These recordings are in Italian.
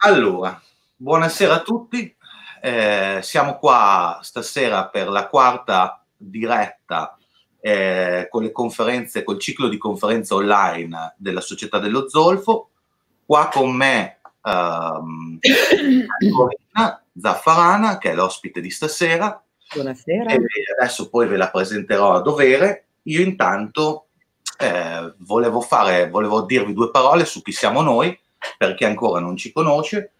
Allora, buonasera a tutti. Eh, siamo qua stasera per la quarta diretta eh, con le conferenze, col ciclo di conferenze online della Società dello Zolfo. Qua con me ehm, Zaffarana, che è l'ospite di stasera. Buonasera. E adesso poi ve la presenterò a dovere. Io intanto eh, volevo, fare, volevo dirvi due parole su chi siamo noi per chi ancora non ci conosce.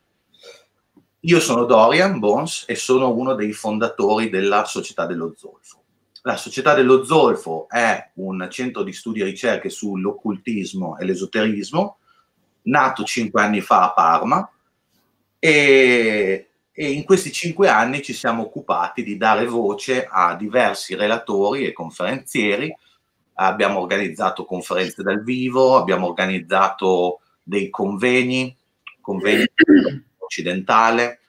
Io sono Dorian Bones e sono uno dei fondatori della Società dello Zolfo. La Società dello Zolfo è un centro di studi e ricerche sull'occultismo e l'esoterismo, nato cinque anni fa a Parma e, e in questi cinque anni ci siamo occupati di dare voce a diversi relatori e conferenzieri. Abbiamo organizzato conferenze dal vivo, abbiamo organizzato dei convegni, convegni occidentale,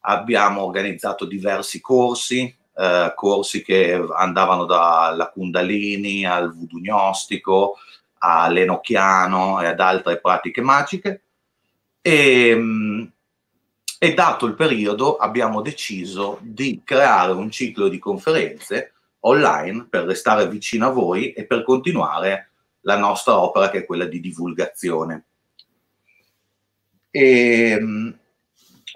abbiamo organizzato diversi corsi, eh, corsi che andavano dalla Kundalini al voodoo gnostico, all'enochiano e ad altre pratiche magiche. E, mm, e dato il periodo abbiamo deciso di creare un ciclo di conferenze online per restare vicino a voi e per continuare la nostra opera che è quella di divulgazione. E, ehm,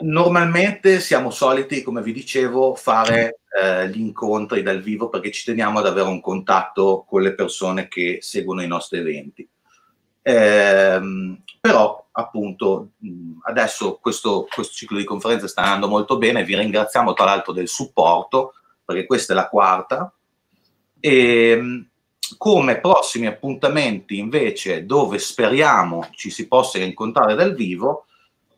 normalmente siamo soliti, come vi dicevo, fare eh, gli incontri dal vivo perché ci teniamo ad avere un contatto con le persone che seguono i nostri eventi. Eh, però appunto adesso questo, questo, ciclo di conferenze sta andando molto bene, vi ringraziamo tra l'altro del supporto perché questa è la quarta. E, ehm, come prossimi appuntamenti invece dove speriamo ci si possa incontrare dal vivo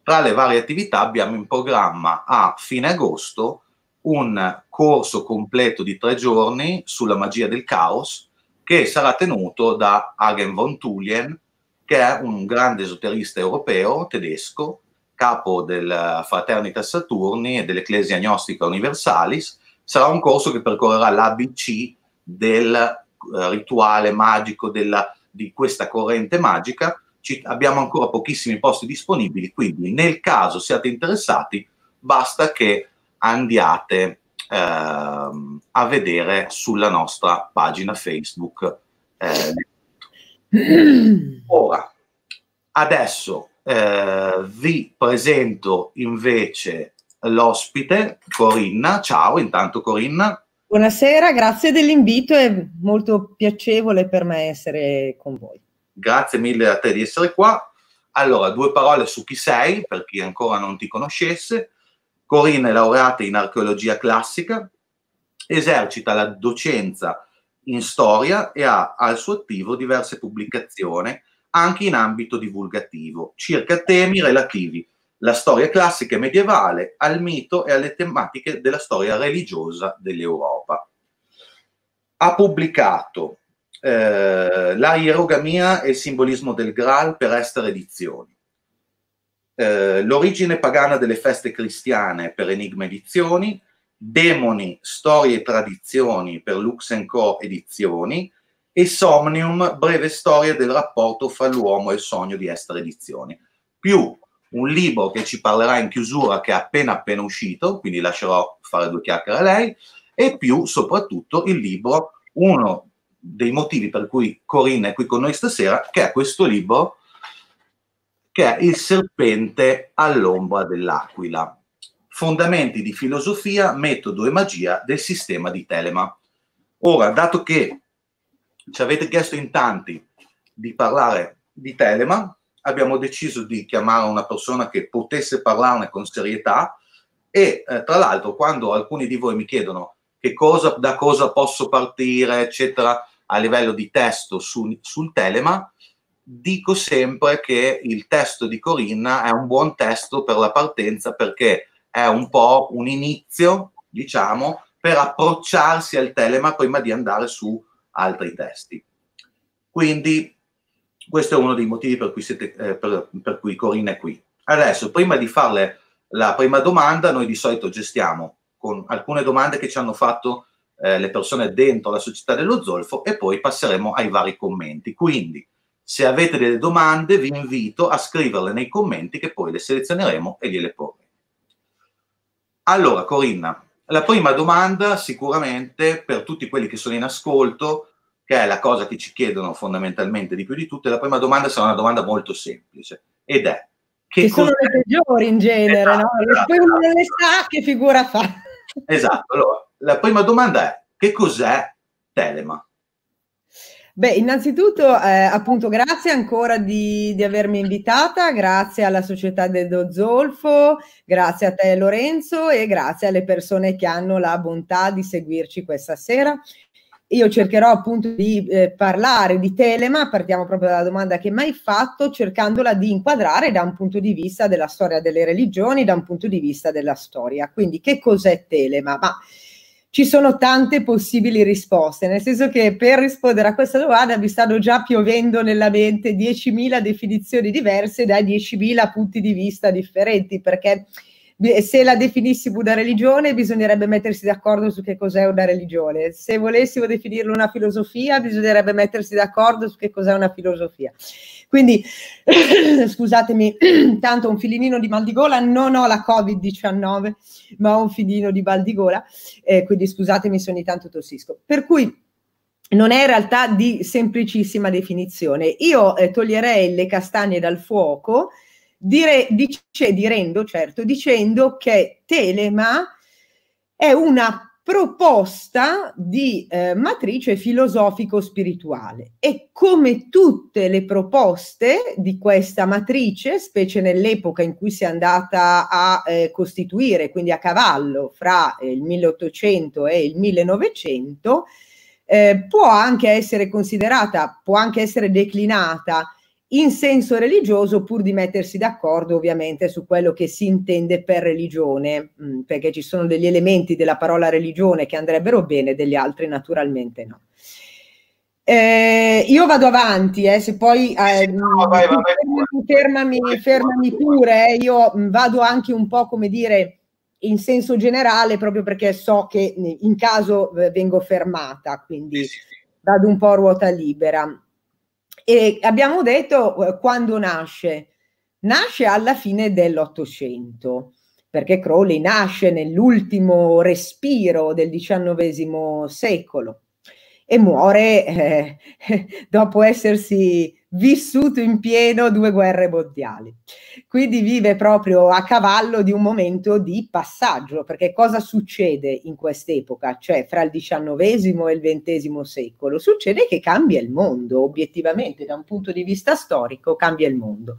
tra le varie attività abbiamo in programma a fine agosto un corso completo di tre giorni sulla magia del caos che sarà tenuto da Hagen von Tulien, che è un grande esoterista europeo tedesco, capo della Fraternita Saturni e dell'Ecclesia Gnostica Universalis. Sarà un corso che percorrerà l'ABC del eh, rituale magico della, di questa corrente magica ci, abbiamo ancora pochissimi posti disponibili, quindi nel caso siate interessati basta che andiate ehm, a vedere sulla nostra pagina Facebook. Eh. Ora, adesso eh, vi presento invece l'ospite Corinna. Ciao intanto Corinna. Buonasera, grazie dell'invito, è molto piacevole per me essere con voi grazie mille a te di essere qua. Allora, due parole su chi sei, per chi ancora non ti conoscesse. Corinne è laureata in archeologia classica, esercita la docenza in storia e ha al suo attivo diverse pubblicazioni, anche in ambito divulgativo, circa temi relativi alla storia classica e medievale, al mito e alle tematiche della storia religiosa dell'Europa. Ha pubblicato eh, la ierogamia e il simbolismo del Graal per Esther Edizioni, eh, l'origine pagana delle feste cristiane per Enigma Edizioni, Demoni, Storie e Tradizioni per Lux Co. Edizioni e Somnium, breve storia del rapporto fra l'uomo e il sogno di Esther Edizioni, più un libro che ci parlerà in chiusura che è appena appena uscito, quindi lascerò fare due chiacchiere a lei, e più soprattutto il libro, uno dei motivi per cui Corinna è qui con noi stasera, che è questo libro che è Il serpente all'ombra dell'aquila, fondamenti di filosofia, metodo e magia del sistema di Telema. Ora, dato che ci avete chiesto in tanti di parlare di Telema, abbiamo deciso di chiamare una persona che potesse parlarne con serietà e eh, tra l'altro quando alcuni di voi mi chiedono che cosa, da cosa posso partire, eccetera, a livello di testo su, sul telema, dico sempre che il testo di Corinna è un buon testo per la partenza perché è un po' un inizio, diciamo, per approcciarsi al telema prima di andare su altri testi. Quindi questo è uno dei motivi per cui, siete, eh, per, per cui Corinna è qui. Adesso, prima di farle la prima domanda, noi di solito gestiamo con alcune domande che ci hanno fatto eh, le persone dentro la società dello zolfo e poi passeremo ai vari commenti. Quindi, se avete delle domande, vi invito a scriverle nei commenti che poi le selezioneremo e gliele porremo. Allora, Corinna, la prima domanda sicuramente per tutti quelli che sono in ascolto, che è la cosa che ci chiedono fondamentalmente di più di tutte, la prima domanda sarà una domanda molto semplice ed è che, che sono le peggiori in genere, esatto, no? Esatto, e poi uno esatto. le sa che figura fa. Esatto, allora la prima domanda è che cos'è Telema? Beh, innanzitutto, eh, appunto, grazie ancora di, di, avermi invitata, grazie alla Società del Dozolfo, grazie a te Lorenzo e grazie alle persone che hanno la bontà di seguirci questa sera. Io cercherò appunto di eh, parlare di Telema, partiamo proprio dalla domanda che mi hai fatto, cercandola di inquadrare da un punto di vista della storia delle religioni, da un punto di vista della storia. Quindi che cos'è Telema? Ma ci sono tante possibili risposte, nel senso che per rispondere a questa domanda mi stanno già piovendo nella mente 10.000 definizioni diverse da 10.000 punti di vista differenti, perché se la definissimo una religione bisognerebbe mettersi d'accordo su che cos'è una religione, se volessimo definirla una filosofia bisognerebbe mettersi d'accordo su che cos'è una filosofia. Quindi, scusatemi, tanto un filinino di mal di gola, non ho la Covid-19, ma ho un filino di mal di gola, eh, quindi scusatemi se ogni tanto tossisco. Per cui non è in realtà di semplicissima definizione. Io eh, toglierei le castagne dal fuoco, dire, dice, direndo, certo, dicendo che telema è una proposta di eh, matrice filosofico-spirituale e come tutte le proposte di questa matrice, specie nell'epoca in cui si è andata a eh, costituire, quindi a cavallo fra eh, il 1800 e il 1900, eh, può anche essere considerata, può anche essere declinata in senso religioso pur di mettersi d'accordo ovviamente su quello che si intende per religione, mm, perché ci sono degli elementi della parola religione che andrebbero bene, degli altri naturalmente no. Eh, io vado avanti, eh, se poi eh, no, vai, vai, fermami, vai, fermami pure, eh, io mm, vado anche un po' come dire in senso generale proprio perché so che mm, in caso eh, vengo fermata, quindi vado un po' a ruota libera. E abbiamo detto eh, quando nasce? Nasce alla fine dell'Ottocento, perché Crowley nasce nell'ultimo respiro del XIX secolo e muore eh, dopo essersi vissuto in pieno due guerre mondiali. Quindi vive proprio a cavallo di un momento di passaggio, perché cosa succede in quest'epoca, cioè fra il XIX e il XX secolo? Succede che cambia il mondo, obiettivamente da un punto di vista storico cambia il mondo.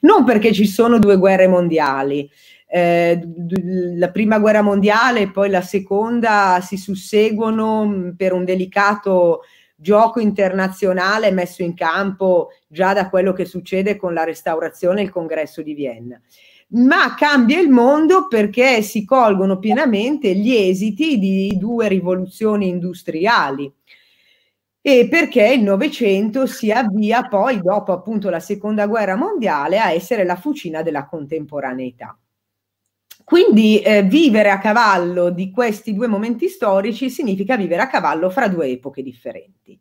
Non perché ci sono due guerre mondiali, eh, la prima guerra mondiale e poi la seconda si susseguono mm, per un delicato gioco internazionale messo in campo già da quello che succede con la restaurazione e il congresso di Vienna. Ma cambia il mondo perché si colgono pienamente gli esiti di due rivoluzioni industriali e perché il Novecento si avvia poi, dopo appunto la Seconda Guerra Mondiale, a essere la fucina della contemporaneità. Quindi eh, vivere a cavallo di questi due momenti storici significa vivere a cavallo fra due epoche differenti.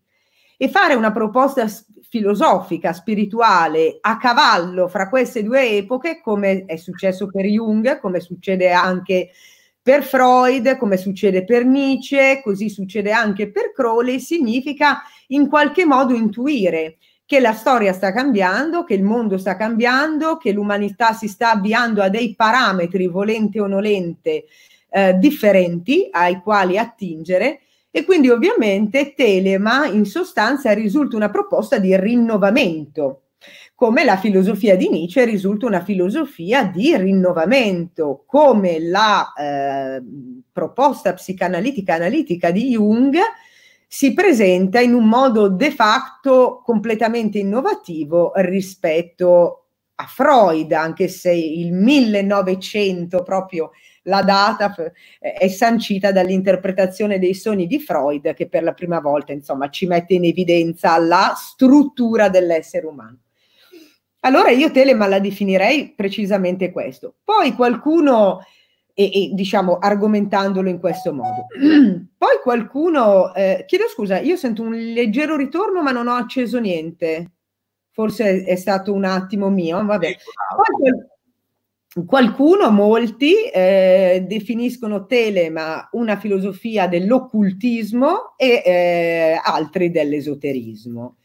E fare una proposta filosofica, spirituale, a cavallo fra queste due epoche, come è successo per Jung, come succede anche per Freud, come succede per Nietzsche, così succede anche per Crowley, significa in qualche modo intuire che la storia sta cambiando, che il mondo sta cambiando, che l'umanità si sta avviando a dei parametri, volente o nolente, eh, differenti ai quali attingere. E quindi ovviamente Telema in sostanza risulta una proposta di rinnovamento, come la filosofia di Nietzsche risulta una filosofia di rinnovamento, come la eh, proposta psicanalitica analitica di Jung si presenta in un modo de facto completamente innovativo rispetto a Freud, anche se il 1900 proprio la data eh, è sancita dall'interpretazione dei sogni di Freud che per la prima volta insomma ci mette in evidenza la struttura dell'essere umano. Allora io Telema la definirei precisamente questo. Poi qualcuno e, e, diciamo argomentandolo in questo modo. Poi qualcuno, eh, chiedo scusa, io sento un leggero ritorno ma non ho acceso niente, forse è, è stato un attimo mio, vabbè. Poi, qualcuno, molti, eh, definiscono Telema una filosofia dell'occultismo e eh, altri dell'esoterismo.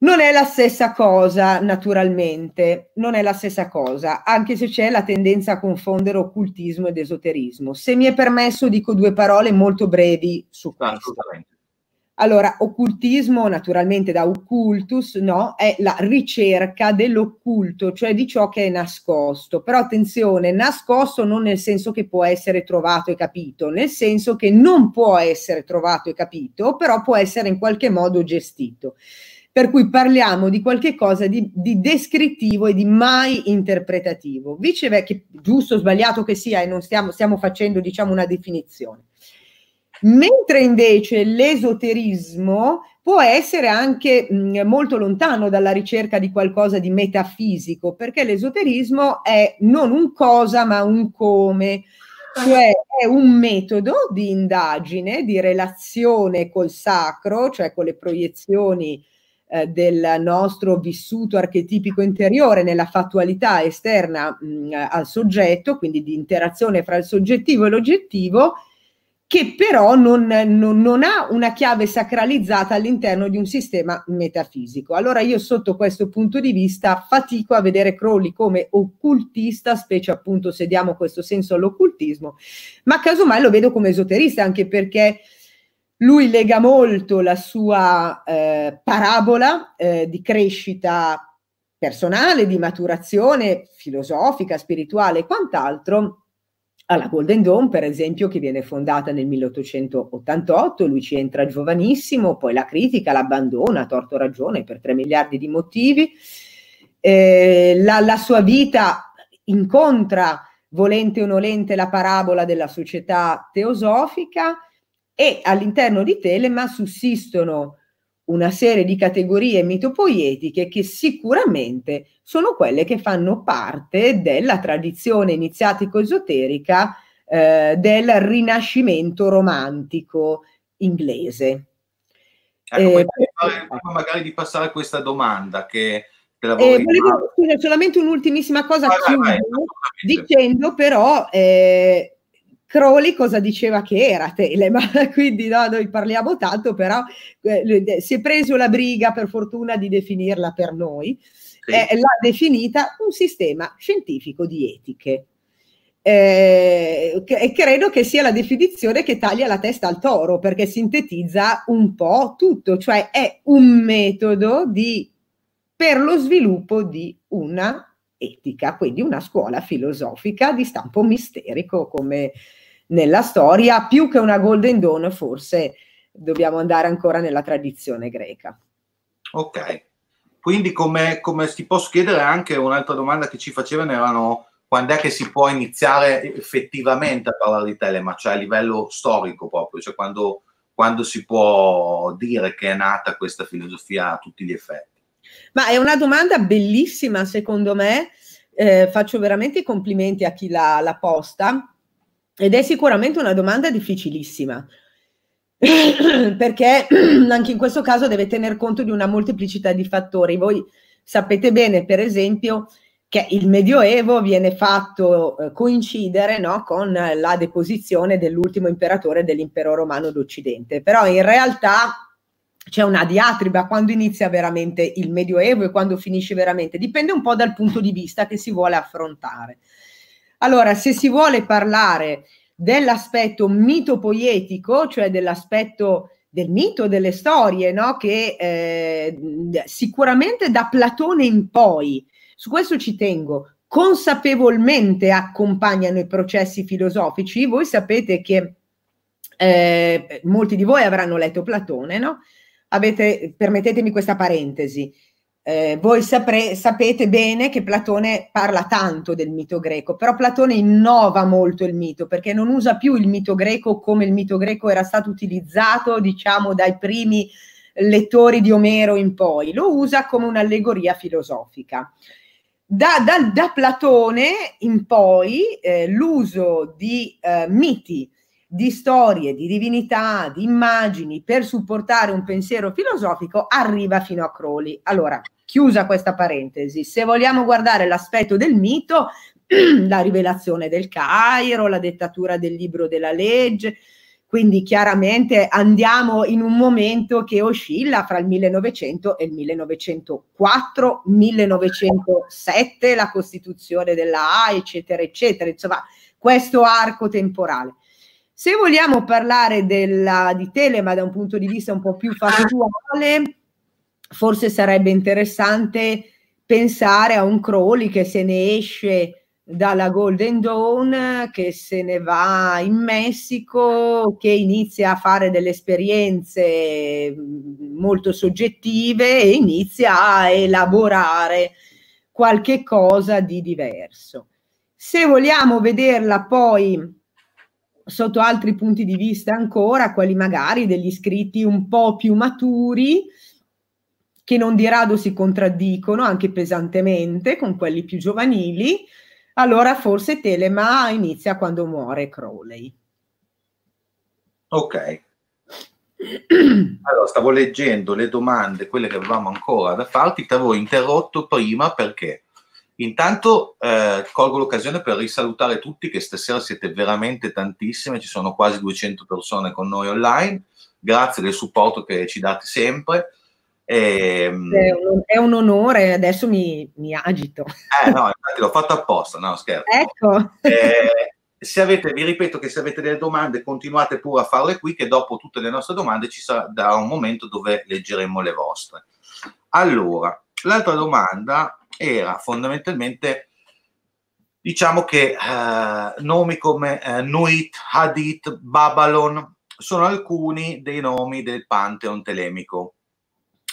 Non è la stessa cosa, naturalmente, non è la stessa cosa, anche se c'è la tendenza a confondere occultismo ed esoterismo. Se mi è permesso, dico due parole molto brevi su ah, questo. Allora, occultismo, naturalmente da occultus, no? È la ricerca dell'occulto, cioè di ciò che è nascosto. Però attenzione, nascosto non nel senso che può essere trovato e capito, nel senso che non può essere trovato e capito, però può essere in qualche modo gestito per cui parliamo di qualcosa di, di, descrittivo e di mai interpretativo. Viceversa, giusto o sbagliato che sia, e non stiamo, stiamo facendo diciamo, una definizione. Mentre invece l'esoterismo può essere anche mh, mm, molto lontano dalla ricerca di qualcosa di metafisico, perché l'esoterismo è non un cosa ma un come, cioè è un metodo di indagine, di relazione col sacro, cioè con le proiezioni eh, del nostro vissuto archetipico interiore nella fattualità esterna mh, mm, al soggetto, quindi di interazione fra il soggettivo e l'oggettivo, che però non, non, non, ha una chiave sacralizzata all'interno di un sistema metafisico. Allora io sotto questo punto di vista fatico a vedere Crowley come occultista, specie appunto se diamo questo senso all'occultismo, ma casomai lo vedo come esoterista anche perché lui lega molto la sua eh, parabola eh, di crescita personale, di maturazione filosofica, spirituale e quant'altro alla Golden Dawn, per esempio, che viene fondata nel 1888, lui ci entra giovanissimo, poi la critica l'abbandona, a torto ragione, per 3 miliardi di motivi. Eh, la, la, sua vita incontra, volente o nolente, la parabola della società teosofica e all'interno di Telema sussistono una serie di categorie mitopoietiche che sicuramente sono quelle che fanno parte della tradizione iniziatico-esoterica eh, del rinascimento romantico inglese. Ecco, eh, fare, magari di passare a questa domanda che eh, volevo dire solamente un'ultimissima cosa vai, vai, vai, dicendo però eh, Crowley cosa diceva che era Telema, quindi no, noi parliamo tanto, però eh, si è preso la briga per fortuna di definirla per noi, sì. eh, l'ha definita un sistema scientifico di etiche. Eh, che, credo che sia la definizione che taglia la testa al toro perché sintetizza un po' tutto, cioè è un metodo di, per lo sviluppo di una etica, quindi una scuola filosofica di stampo misterico come nella storia, più che una Golden Dawn forse dobbiamo andare ancora nella tradizione greca. Ok, quindi come, come si può chiedere anche un'altra domanda che ci facevano erano quando è che si può iniziare effettivamente a parlare di telema, cioè a livello storico proprio, cioè quando, quando si può dire che è nata questa filosofia a tutti gli effetti. Ma è una domanda bellissima secondo me, eh, faccio veramente i complimenti a chi l'ha, l'ha posta, ed è sicuramente una domanda difficilissima, perché anche in questo caso deve tener conto di una molteplicità di fattori. Voi sapete bene, per esempio, che il Medioevo viene fatto eh, coincidere no, con la deposizione dell'ultimo imperatore dell'impero romano d'Occidente, però in realtà c'è una diatriba quando inizia veramente il Medioevo e quando finisce veramente, dipende un po' dal punto di vista che si vuole affrontare. Allora, se si vuole parlare dell'aspetto mitopoietico, cioè dell'aspetto del mito, delle storie, no? che eh, sicuramente da Platone in poi, su questo ci tengo, consapevolmente accompagnano i processi filosofici. Voi sapete che eh, molti di voi avranno letto Platone, no? Avete, permettetemi questa parentesi, eh, voi sapre, sapete bene che Platone parla tanto del mito greco, però Platone innova molto il mito perché non usa più il mito greco come il mito greco era stato utilizzato, diciamo, dai primi lettori di Omero in poi, lo usa come un'allegoria filosofica. Da, da, da Platone in poi eh, l'uso di eh, miti, di storie, di divinità, di immagini per supportare un pensiero filosofico arriva fino a Crowley. Allora, Chiusa questa parentesi, se vogliamo guardare l'aspetto del mito, la rivelazione del Cairo, la dettatura del libro della legge, quindi chiaramente andiamo in un momento che oscilla fra il 1900 e il 1904, 1907, la Costituzione della A, eccetera, eccetera, insomma questo arco temporale. Se vogliamo parlare della, di Telema da un punto di vista un po' più fattuale, forse sarebbe interessante pensare a un Crowley che se ne esce dalla Golden Dawn, che se ne va in Messico, che inizia a fare delle esperienze mm, molto soggettive e inizia a elaborare qualche cosa di diverso. Se vogliamo vederla poi sotto altri punti di vista ancora, quelli magari degli scritti un po' più maturi, che non di rado si contraddicono anche pesantemente con quelli più giovanili, allora forse Telema inizia quando muore Crowley. Ok. Allora, stavo leggendo le domande, quelle che avevamo ancora da farti, ti avevo interrotto prima perché intanto eh, colgo l'occasione per risalutare tutti che stasera siete veramente tantissime, ci sono quasi 200 persone con noi online, grazie del supporto che ci date sempre. E, ehm, è, un, onore, adesso mi, mi agito. Eh no, infatti l'ho fatto apposta, no scherzo. Ecco. Eh, se avete, vi ripeto che se avete delle domande continuate pure a farle qui, che dopo tutte le nostre domande ci sarà un momento dove leggeremo le vostre. Allora, l'altra domanda era fondamentalmente, diciamo che eh, nomi come eh, Nuit, Hadith, Babylon sono alcuni dei nomi del Pantheon telemico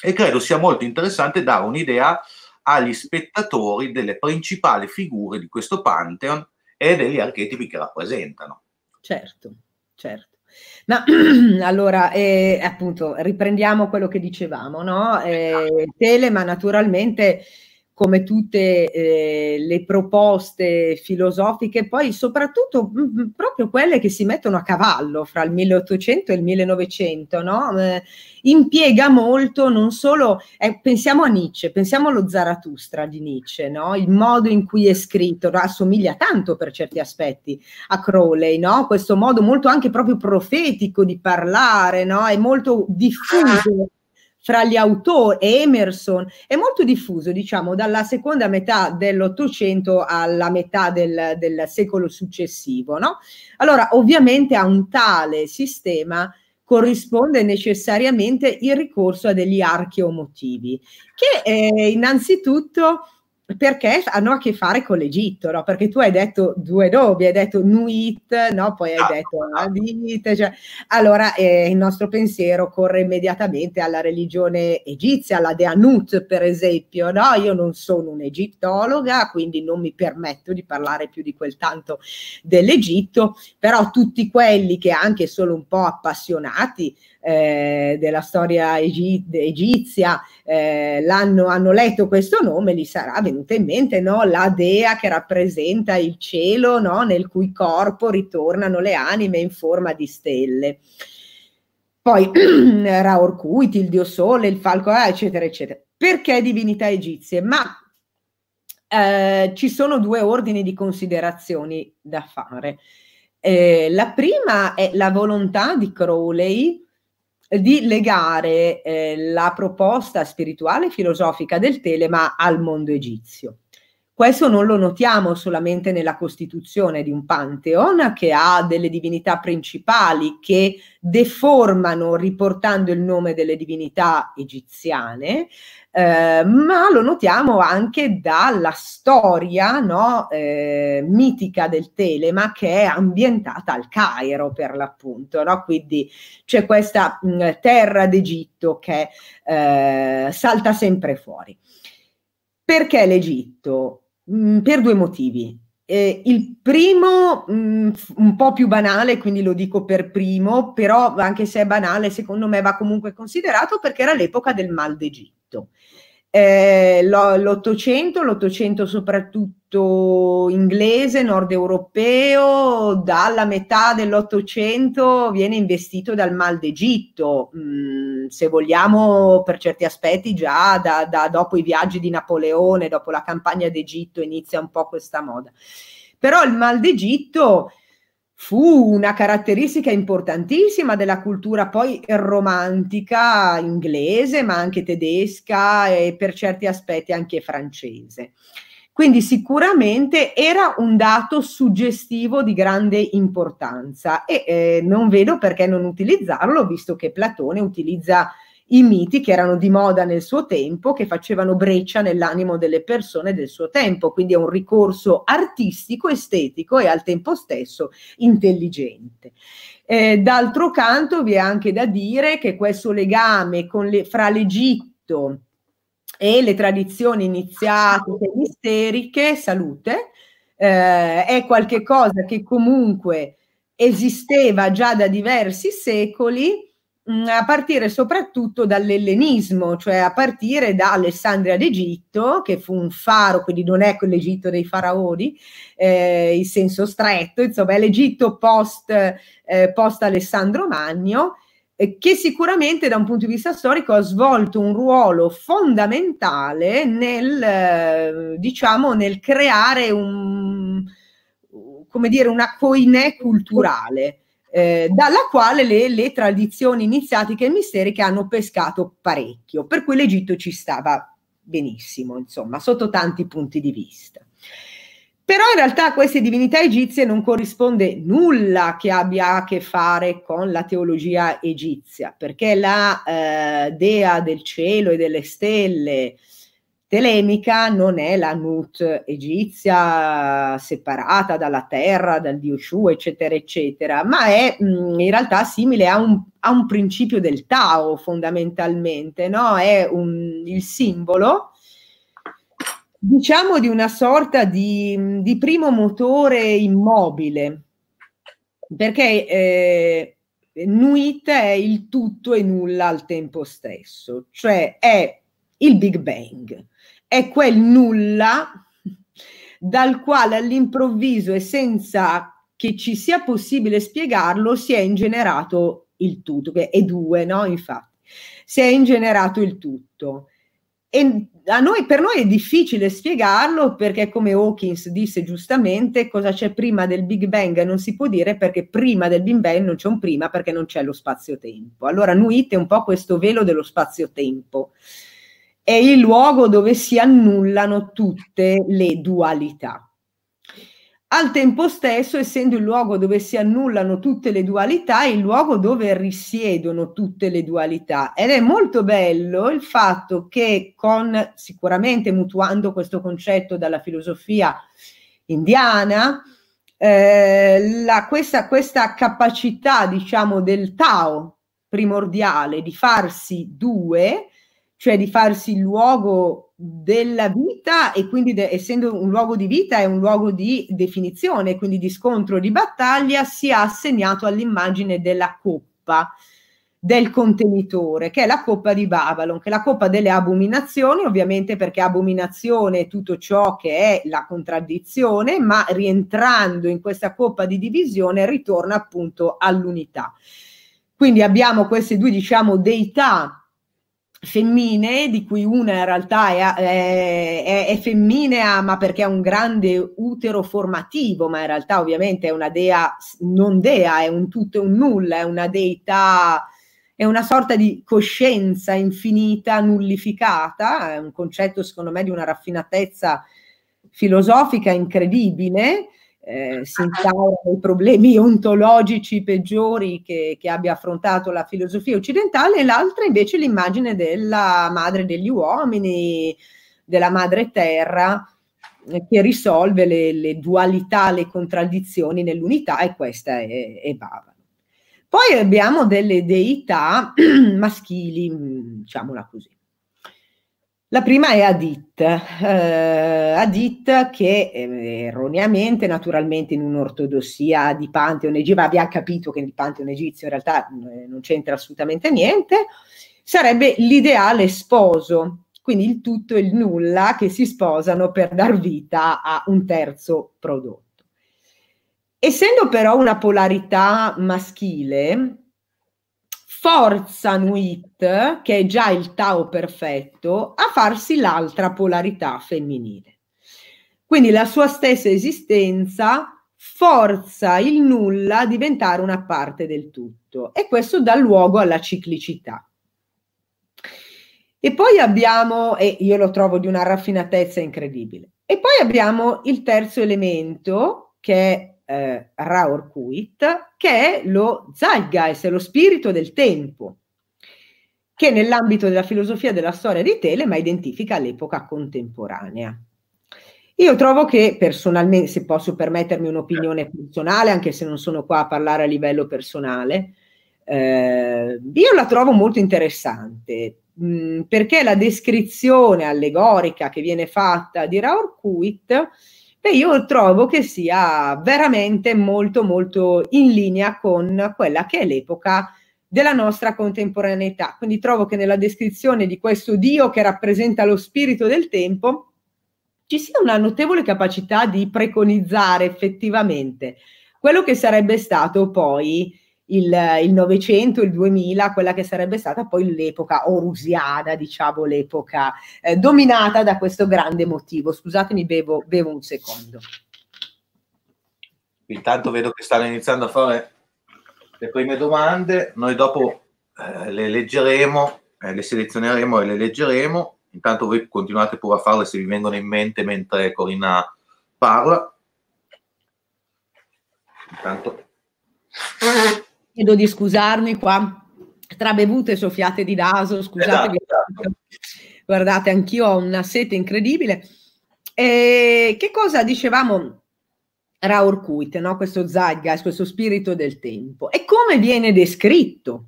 e credo sia molto interessante dare un'idea agli spettatori delle principali figure di questo Pantheon e degli archetipi che rappresentano. Certo, certo. Ma allora, eh, appunto, riprendiamo quello che dicevamo, no? Eh, esatto. Telema naturalmente come tutte eh, le proposte filosofiche, poi soprattutto mh, mm, mm, proprio quelle che si mettono a cavallo fra il 1800 e il 1900, no? eh, impiega molto non solo, eh, pensiamo a Nietzsche, pensiamo allo Zarathustra di Nietzsche, no? il modo in cui è scritto assomiglia tanto per certi aspetti a Crowley, no? questo modo molto anche proprio profetico di parlare, no? è molto diffuso fra gli autori e Emerson è molto diffuso, diciamo, dalla seconda metà dell'Ottocento alla metà del, del secolo successivo. No? Allora, ovviamente a un tale sistema corrisponde necessariamente il ricorso a degli archeomotivi, che eh, innanzitutto perché hanno a che fare con l'Egitto, no? Perché tu hai detto due nomi, hai detto Nuit, no? Poi hai ah, detto ah. Adit, cioè, allora eh, il nostro pensiero corre immediatamente alla religione egizia, alla dea Nut, per esempio, no? Io non sono un'egittologa, quindi non mi permetto di parlare più di quel tanto dell'Egitto, però tutti quelli che anche solo un po' appassionati eh, della storia egi- egizia eh, l'hanno, hanno letto questo nome, gli sarà venuta in mente no? la dea che rappresenta il cielo no? nel cui corpo ritornano le anime in forma di stelle. Poi Raor il dio sole, il falco, eh, eccetera, eccetera. Perché divinità egizie? Ma eh, ci sono due ordini di considerazioni da fare. Eh, la prima è la volontà di Crowley di legare eh, la proposta spirituale e filosofica del Telema al mondo egizio. Questo non lo notiamo solamente nella costituzione di un pantheon che ha delle divinità principali che deformano riportando il nome delle divinità egiziane, Ehm, ma lo notiamo anche dalla storia no, eh, mitica del telema che è ambientata al Cairo per l'appunto, no? quindi c'è questa mh, terra d'Egitto che eh, salta sempre fuori. Perché l'Egitto? Mh, per due motivi. Eh, il primo, mh, un po' più banale, quindi lo dico per primo, però anche se è banale, secondo me va comunque considerato perché era l'epoca del mal d'Egitto fatto. Eh, L'Ottocento, l'Ottocento soprattutto inglese, nord europeo, dalla metà dell'Ottocento viene investito dal mal d'Egitto, mm, se vogliamo per certi aspetti già da, da dopo i viaggi di Napoleone, dopo la campagna d'Egitto inizia un po' questa moda. Però il mal d'Egitto fu una caratteristica importantissima della cultura poi romantica inglese, ma anche tedesca e per certi aspetti anche francese. Quindi sicuramente era un dato suggestivo di grande importanza e eh, non vedo perché non utilizzarlo, visto che Platone utilizza i miti che erano di moda nel suo tempo, che facevano breccia nell'animo delle persone del suo tempo, quindi è un ricorso artistico, estetico e al tempo stesso intelligente. Eh, d'altro canto vi è anche da dire che questo legame le, fra l'Egitto e le tradizioni iniziatiche misteriche, salute, eh, è qualcosa che comunque esisteva già da diversi secoli Mm, a partire soprattutto dall'ellenismo, cioè a partire da Alessandria d'Egitto, che fu un faro, quindi non è quell'Egitto dei faraoni, eh, in senso stretto, insomma è l'Egitto post, eh, post Alessandro Magno, eh, che sicuramente da un punto di vista storico ha svolto un ruolo fondamentale nel, eh, diciamo, nel creare un, come dire, una coinè culturale eh, dalla quale le, le tradizioni iniziatiche e misteriche hanno pescato parecchio, per cui l'Egitto ci stava benissimo, insomma, sotto tanti punti di vista. Però in realtà a queste divinità egizie non corrisponde nulla che abbia a che fare con la teologia egizia, perché la eh, dea del cielo e delle stelle, telemica non è la Nut egizia separata dalla terra, dal dio Shu, eccetera, eccetera, ma è mh, in realtà simile a un, a un, principio del Tao fondamentalmente, no? è un, il simbolo diciamo di una sorta di, di primo motore immobile, perché eh, Nuit è il tutto e nulla al tempo stesso, cioè è il Big Bang è quel nulla dal quale all'improvviso e senza che ci sia possibile spiegarlo si è ingenerato il tutto, che è due, no? Infatti, si è ingenerato il tutto. E noi, per noi è difficile spiegarlo perché, come Hawkins disse giustamente, cosa c'è prima del Big Bang non si può dire perché prima del Big Bang non c'è un prima perché non c'è lo spazio-tempo. Allora, Nuit è un po' questo velo dello spazio-tempo è il luogo dove si annullano tutte le dualità. Al tempo stesso, essendo il luogo dove si annullano tutte le dualità, è il luogo dove risiedono tutte le dualità. Ed è molto bello il fatto che, con, sicuramente mutuando questo concetto dalla filosofia indiana, eh, la, questa, questa capacità, diciamo, del Tao primordiale di farsi due, cioè di farsi il luogo della vita e quindi de- essendo un luogo di vita è un luogo di definizione, quindi di scontro, di battaglia, si è assegnato all'immagine della coppa del contenitore, che è la coppa di Babylon, che è la coppa delle abominazioni, ovviamente perché abominazione è tutto ciò che è la contraddizione, ma rientrando in questa coppa di divisione ritorna appunto all'unità. Quindi abbiamo queste due, diciamo, deità femmine, di cui una in realtà è, è, è, femminea, ma perché ha un grande utero formativo, ma in realtà ovviamente è una dea non dea, è un tutto e un nulla, è una deità, è una sorta di coscienza infinita, nullificata, è un concetto secondo me di una raffinatezza filosofica incredibile eh, si instaura nei problemi ontologici peggiori che, che, abbia affrontato la filosofia occidentale, e l'altra invece l'immagine della madre degli uomini, della madre terra, eh, che risolve le, le, dualità, le contraddizioni nell'unità, e questa è, è Bava. Poi abbiamo delle deità maschili, mm, diciamola così. La prima è Adit, eh, Adit che ehm, erroneamente, naturalmente in un'ortodossia di Pantheon egizio, abbiamo capito che il Pantheon egizio in realtà eh, non c'entra assolutamente niente, sarebbe l'ideale sposo, quindi il tutto e il nulla che si sposano per dar vita a un terzo prodotto. Essendo però una polarità maschile, forza Nuit, che è già il Tao perfetto, a farsi l'altra polarità femminile. Quindi la sua stessa esistenza forza il nulla a diventare una parte del tutto e questo dà luogo alla ciclicità. E poi abbiamo, e io lo trovo di una raffinatezza incredibile, e poi abbiamo il terzo elemento che è eh, Raorquit, che è lo zeitgeist, è lo spirito del tempo, che nell'ambito della filosofia della storia di Telema identifica l'epoca contemporanea. Io trovo che personalmente, se posso permettermi un'opinione certo. personale, anche se non sono qua a parlare a livello personale, eh, io la trovo molto interessante mh, perché la descrizione allegorica che viene fatta di Raorquit e io trovo che sia veramente molto molto in linea con quella che è l'epoca della nostra contemporaneità. Quindi trovo che nella descrizione di questo Dio che rappresenta lo spirito del tempo ci sia una notevole capacità di preconizzare effettivamente quello che sarebbe stato poi il Novecento, il, il 2000, quella che sarebbe stata poi l'epoca orusiana, diciamo l'epoca eh, dominata da questo grande motivo. Scusatemi, bevo, bevo un secondo. Intanto vedo che stanno iniziando a fare le prime domande, noi dopo eh, le leggeremo, eh, le selezioneremo e le leggeremo. Intanto voi continuate pure a farle se vi vengono in mente mentre Corinna parla. Intanto chiedo di scusarmi qua tra bevute e soffiate di naso, scusatevi. Esatto, esatto. Guardate, anch'io ho una sete incredibile. E che cosa dicevamo? Raur Kuit, no? questo zeitgeist, questo spirito del tempo. E come viene descritto?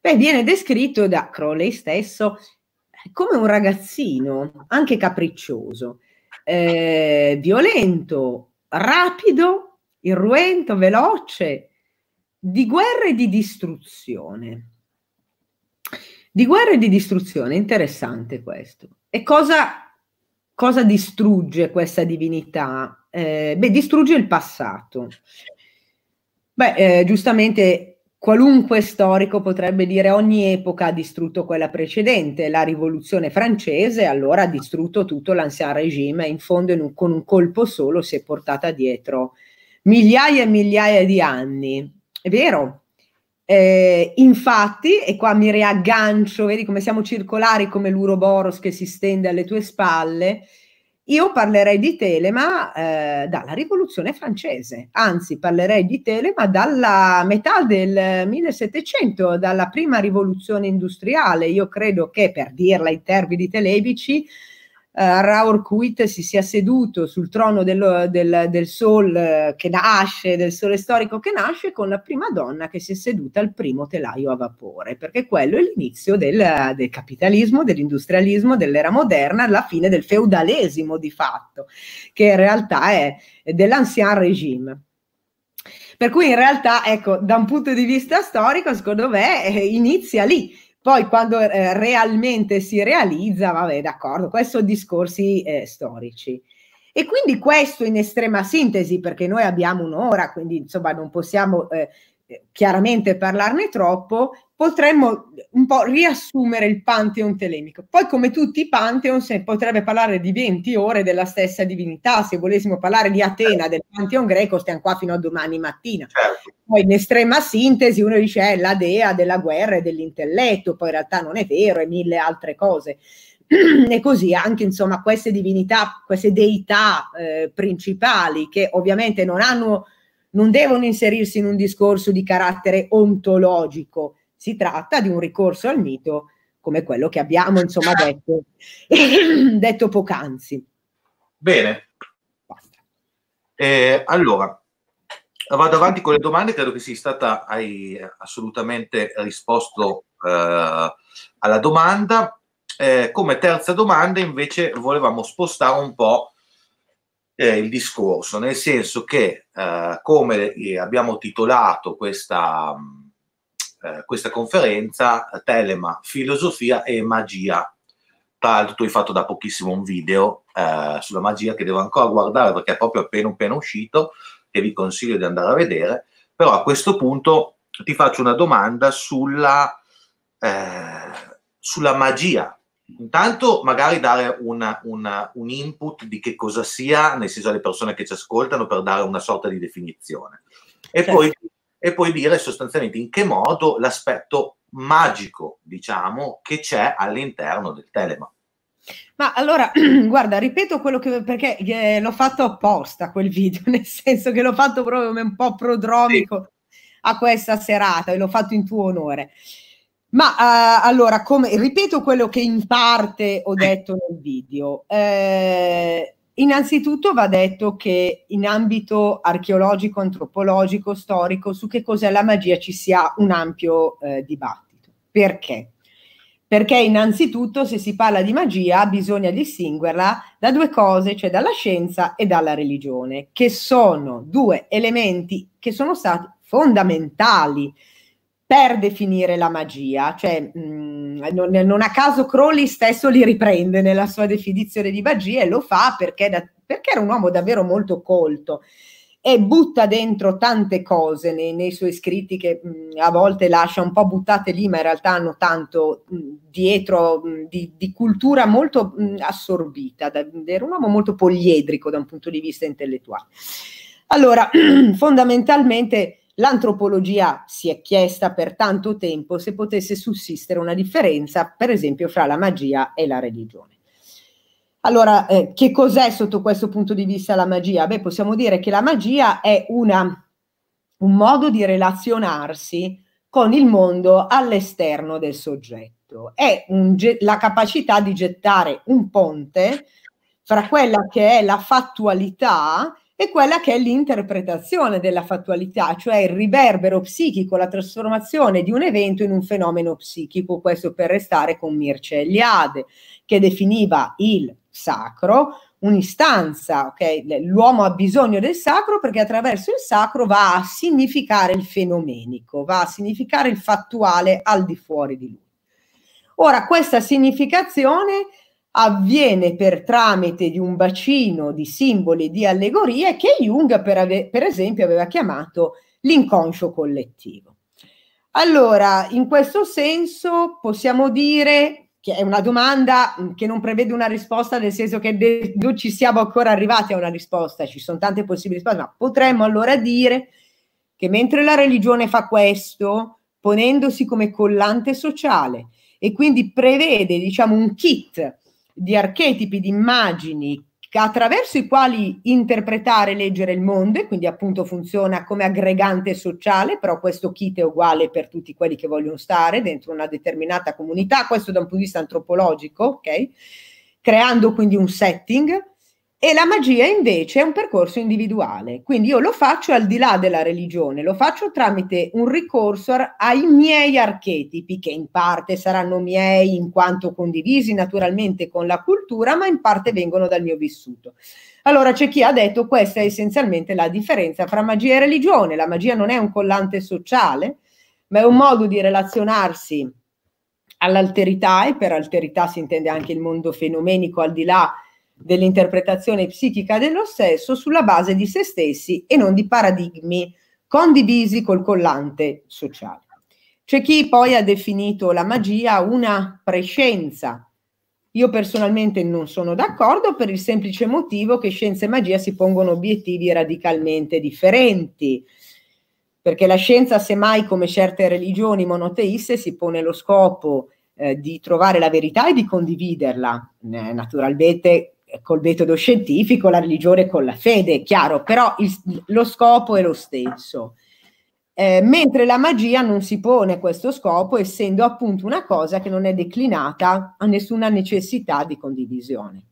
Beh, viene descritto da Crowley stesso come un ragazzino, anche capriccioso, eh, violento, rapido, irruento, veloce, di guerra e di distruzione. Di guerra e di distruzione, interessante questo. E cosa, cosa distrugge questa divinità? Eh, beh, distrugge il passato. Beh, eh, giustamente qualunque storico potrebbe dire ogni epoca ha distrutto quella precedente, la rivoluzione francese allora ha distrutto tutto l'ancien regime, in fondo in un, con un colpo solo si è portata dietro migliaia e migliaia di anni è vero. Eh, infatti, e qua mi riaggancio, vedi come siamo circolari come l'Uroboros che si stende alle tue spalle, io parlerei di Telema eh, dalla rivoluzione francese, anzi parlerei di Telema dalla metà del 1700, dalla prima rivoluzione industriale. Io credo che, per dirla in termini telebici, eh, Raurquit si sia seduto sul trono del, del, del sol eh, che nasce, del sole storico che nasce, con la prima donna che si è seduta al primo telaio a vapore, perché quello è l'inizio del, del capitalismo, dell'industrialismo, dell'era moderna, la fine del feudalesimo di fatto, che in realtà è, dell'ancien regime. Per cui in realtà, ecco, da un punto di vista storico, secondo me, eh, inizia lì poi quando eh, realmente si realizza, vabbè, d'accordo, questi sono discorsi eh, storici. E quindi questo in estrema sintesi, perché noi abbiamo un'ora, quindi insomma non possiamo eh, eh chiaramente parlarne troppo, potremmo un po' riassumere il Pantheon telemico. Poi, come tutti i Pantheon, si potrebbe parlare di 20 ore della stessa divinità. Se volessimo parlare di Atena, del Pantheon greco, stiamo qua fino a domani mattina. Certo. Poi, in estrema sintesi, uno dice è eh, la dea della guerra e dell'intelletto, poi in realtà non è vero, e mille altre cose. e così anche insomma queste divinità, queste deità eh, principali che ovviamente non hanno, non devono inserirsi in un discorso di carattere ontologico, si tratta di un ricorso al mito come quello che abbiamo insomma detto, detto poc'anzi. Bene. Eh, allora, vado avanti con le domande, credo che sia stata, hai assolutamente risposto eh, alla domanda. Eh, come terza domanda invece volevamo spostare un po' eh, il discorso, nel senso che eh, come abbiamo titolato questa, eh, questa conferenza, Telema, filosofia e magia. Tra l'altro tu hai fatto da pochissimo un video eh, sulla magia che devo ancora guardare perché è proprio appena, appena uscito, che vi consiglio di andare a vedere. Però a questo punto ti faccio una domanda sulla, eh, sulla magia. Intanto magari dare una, una, un input di che cosa sia, nel senso alle persone che ci ascoltano, per dare una sorta di definizione. E certo. poi e poi dire sostanzialmente in che modo l'aspetto magico, diciamo, che c'è all'interno del telema. Ma allora, guarda, ripeto quello che perché eh, l'ho fatto apposta quel video, nel senso che l'ho fatto proprio un po' prodromico sì. a questa serata e l'ho fatto in tuo onore. Ma eh, allora, come, ripeto quello che in parte ho detto nel video. Eh, Innanzitutto va detto che in ambito archeologico, antropologico, storico, su che cos'è la magia ci sia un ampio eh, dibattito. Perché? Perché innanzitutto se si parla di magia bisogna distinguerla da due cose, cioè dalla scienza e dalla religione, che sono due elementi che sono stati fondamentali per definire la magia, cioè mh, mm, non, non, a caso Crowley stesso li riprende nella sua definizione di magia e lo fa perché, da, perché era un uomo davvero molto colto e butta dentro tante cose nei, nei suoi scritti che mh, mm, a volte lascia un po' buttate lì, ma in realtà hanno tanto mh, mm, dietro mh, di, di, cultura molto assorbita. Da, era un uomo molto poliedrico da un punto di vista intellettuale. Allora, fondamentalmente L'antropologia si è chiesta per tanto tempo se potesse sussistere una differenza, per esempio, fra la magia e la religione. Allora, eh, che cos'è sotto questo punto di vista la magia? Beh, possiamo dire che la magia è una, un modo di relazionarsi con il mondo all'esterno del soggetto. È un, la capacità di gettare un ponte fra quella che è la fattualità e quella che è l'interpretazione della fattualità, cioè il riverbero psichico, la trasformazione di un evento in un fenomeno psichico, questo per restare con Mirce Eliade, che definiva il sacro un'istanza, okay? l'uomo ha bisogno del sacro perché attraverso il sacro va a significare il fenomenico, va a significare il fattuale al di fuori di lui. Ora, questa significazione avviene per tramite di un bacino di simboli e di allegorie che Jung per, ave- per esempio aveva chiamato l'inconscio collettivo. Allora, in questo senso possiamo dire che è una domanda che non prevede una risposta, nel senso che de- non ci siamo ancora arrivati a una risposta, ci sono tante possibili risposte, ma potremmo allora dire che mentre la religione fa questo, ponendosi come collante sociale e quindi prevede diciamo un kit di archetipi, di immagini attraverso i quali interpretare e leggere il mondo e quindi appunto funziona come aggregante sociale, però questo kit è uguale per tutti quelli che vogliono stare dentro una determinata comunità, questo da un punto di vista antropologico, ok? Creando quindi un setting e la magia invece è un percorso individuale, quindi io lo faccio al di là della religione, lo faccio tramite un ricorso ai miei archetipi, che in parte saranno miei in quanto condivisi naturalmente con la cultura, ma in parte vengono dal mio vissuto. Allora c'è chi ha detto questa è essenzialmente la differenza fra magia e religione, la magia non è un collante sociale, ma è un modo di relazionarsi all'alterità e per alterità si intende anche il mondo fenomenico al di là dell'interpretazione psichica dello stesso sulla base di se stessi e non di paradigmi condivisi col collante sociale. C'è chi poi ha definito la magia una prescienza. Io personalmente non sono d'accordo per il semplice motivo che scienza e magia si pongono obiettivi radicalmente differenti perché la scienza, semmai come certe religioni monoteiste, si pone lo scopo eh, di trovare la verità e di condividerla, eh, naturalmente eh, col metodo scientifico, la religione con la fede, è chiaro, però il, lo scopo è lo stesso. Eh, mentre la magia non si pone questo scopo, essendo appunto una cosa che non è declinata a nessuna necessità di condivisione.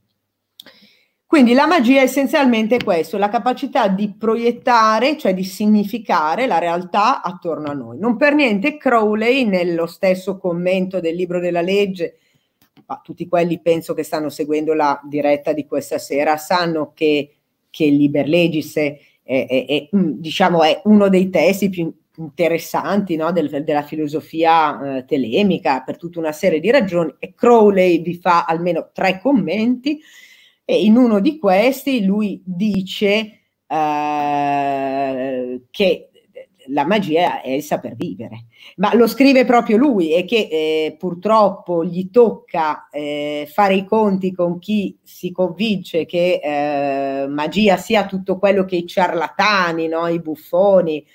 Quindi la magia è essenzialmente questo, la capacità di proiettare, cioè di significare la realtà attorno a noi. Non per niente Crowley, nello stesso commento del libro della legge, ma tutti quelli penso che stanno seguendo la diretta di questa sera sanno che, che Liber Legis è, è, è, mm, diciamo, è uno dei testi più interessanti no? Del, della filosofia eh, telemica per tutta una serie di ragioni e Crowley vi fa almeno tre commenti e in uno di questi lui dice eh, che la magia è il saper vivere. Ma lo scrive proprio lui e che eh, purtroppo gli tocca eh, fare i conti con chi si convince che eh, magia sia tutto quello che i ciarlatani, no? i buffoni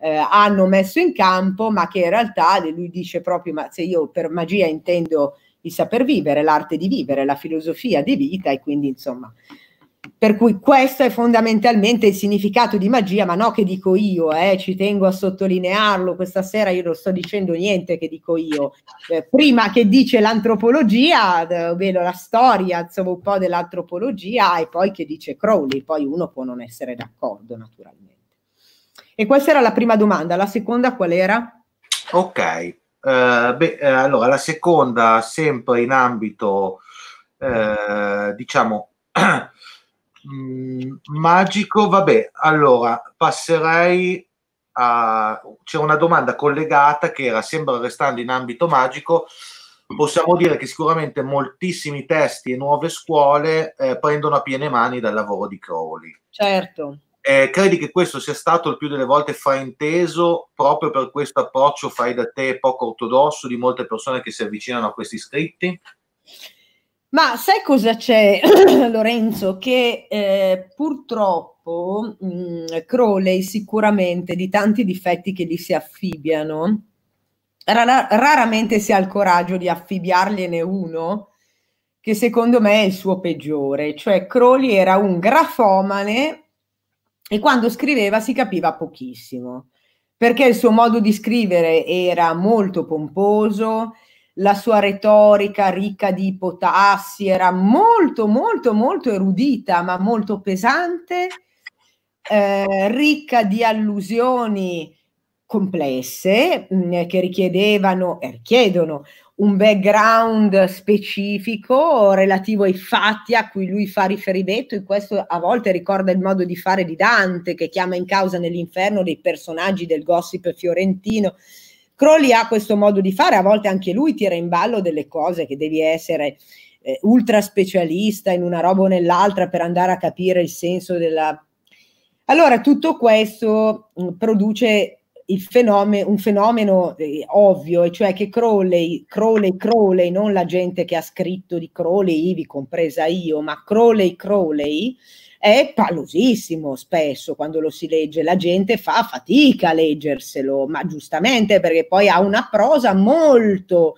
eh, hanno messo in campo, ma che in realtà lui dice proprio, ma se io per magia intendo il saper vivere, l'arte di vivere, la filosofia di vita e quindi insomma per cui questo è fondamentalmente il significato di magia, ma no che dico io, eh, ci tengo a sottolinearlo, questa sera io non sto dicendo niente che dico io. Eh, prima che dice l'antropologia, ovvero la storia, insomma un po' dell'antropologia, e poi che dice Crowley, poi uno può non essere d'accordo naturalmente. E questa era la prima domanda, la seconda qual era? Ok, uh, beh, eh, allora la seconda sempre in ambito, uh, diciamo... Mm, magico, vabbè, allora passerei a... c'è una domanda collegata che era, sembra restando in ambito magico, possiamo dire che sicuramente moltissimi testi e nuove scuole eh, prendono a piene mani dal lavoro di Crowley. Certo. Eh, credi che questo sia stato il più delle volte frainteso proprio per questo approccio fai da te poco ortodosso di molte persone che si avvicinano a questi scritti? Ma sai cosa c'è, Lorenzo? Che eh, purtroppo mh, mm, Crowley sicuramente di tanti difetti che gli si affibbiano, rar- raramente si ha il coraggio di affibbiargliene uno che secondo me è il suo peggiore. Cioè Crowley era un grafomane e quando scriveva si capiva pochissimo, perché il suo modo di scrivere era molto pomposo, la sua retorica ricca di potassi era molto, molto, molto erudita, ma molto pesante, eh, ricca di allusioni complesse mh, mm, che richiedevano e eh, richiedono un background specifico relativo ai fatti a cui lui fa riferimento e questo a volte ricorda il modo di fare di Dante che chiama in causa nell'inferno dei personaggi del gossip fiorentino Crowley ha questo modo di fare, a volte anche lui tira in ballo delle cose che devi essere eh, ultra specialista in una roba o nell'altra per andare a capire il senso della... Allora tutto questo mh, mm, produce Fenome, un fenomeno eh, ovvio, e cioè che Crowley, Crowley, Crowley, non la gente che ha scritto di Crowley, ivi compresa io, ma Crowley, Crowley è palosissimo spesso quando lo si legge, la gente fa fatica a leggerselo, ma giustamente perché poi ha una prosa molto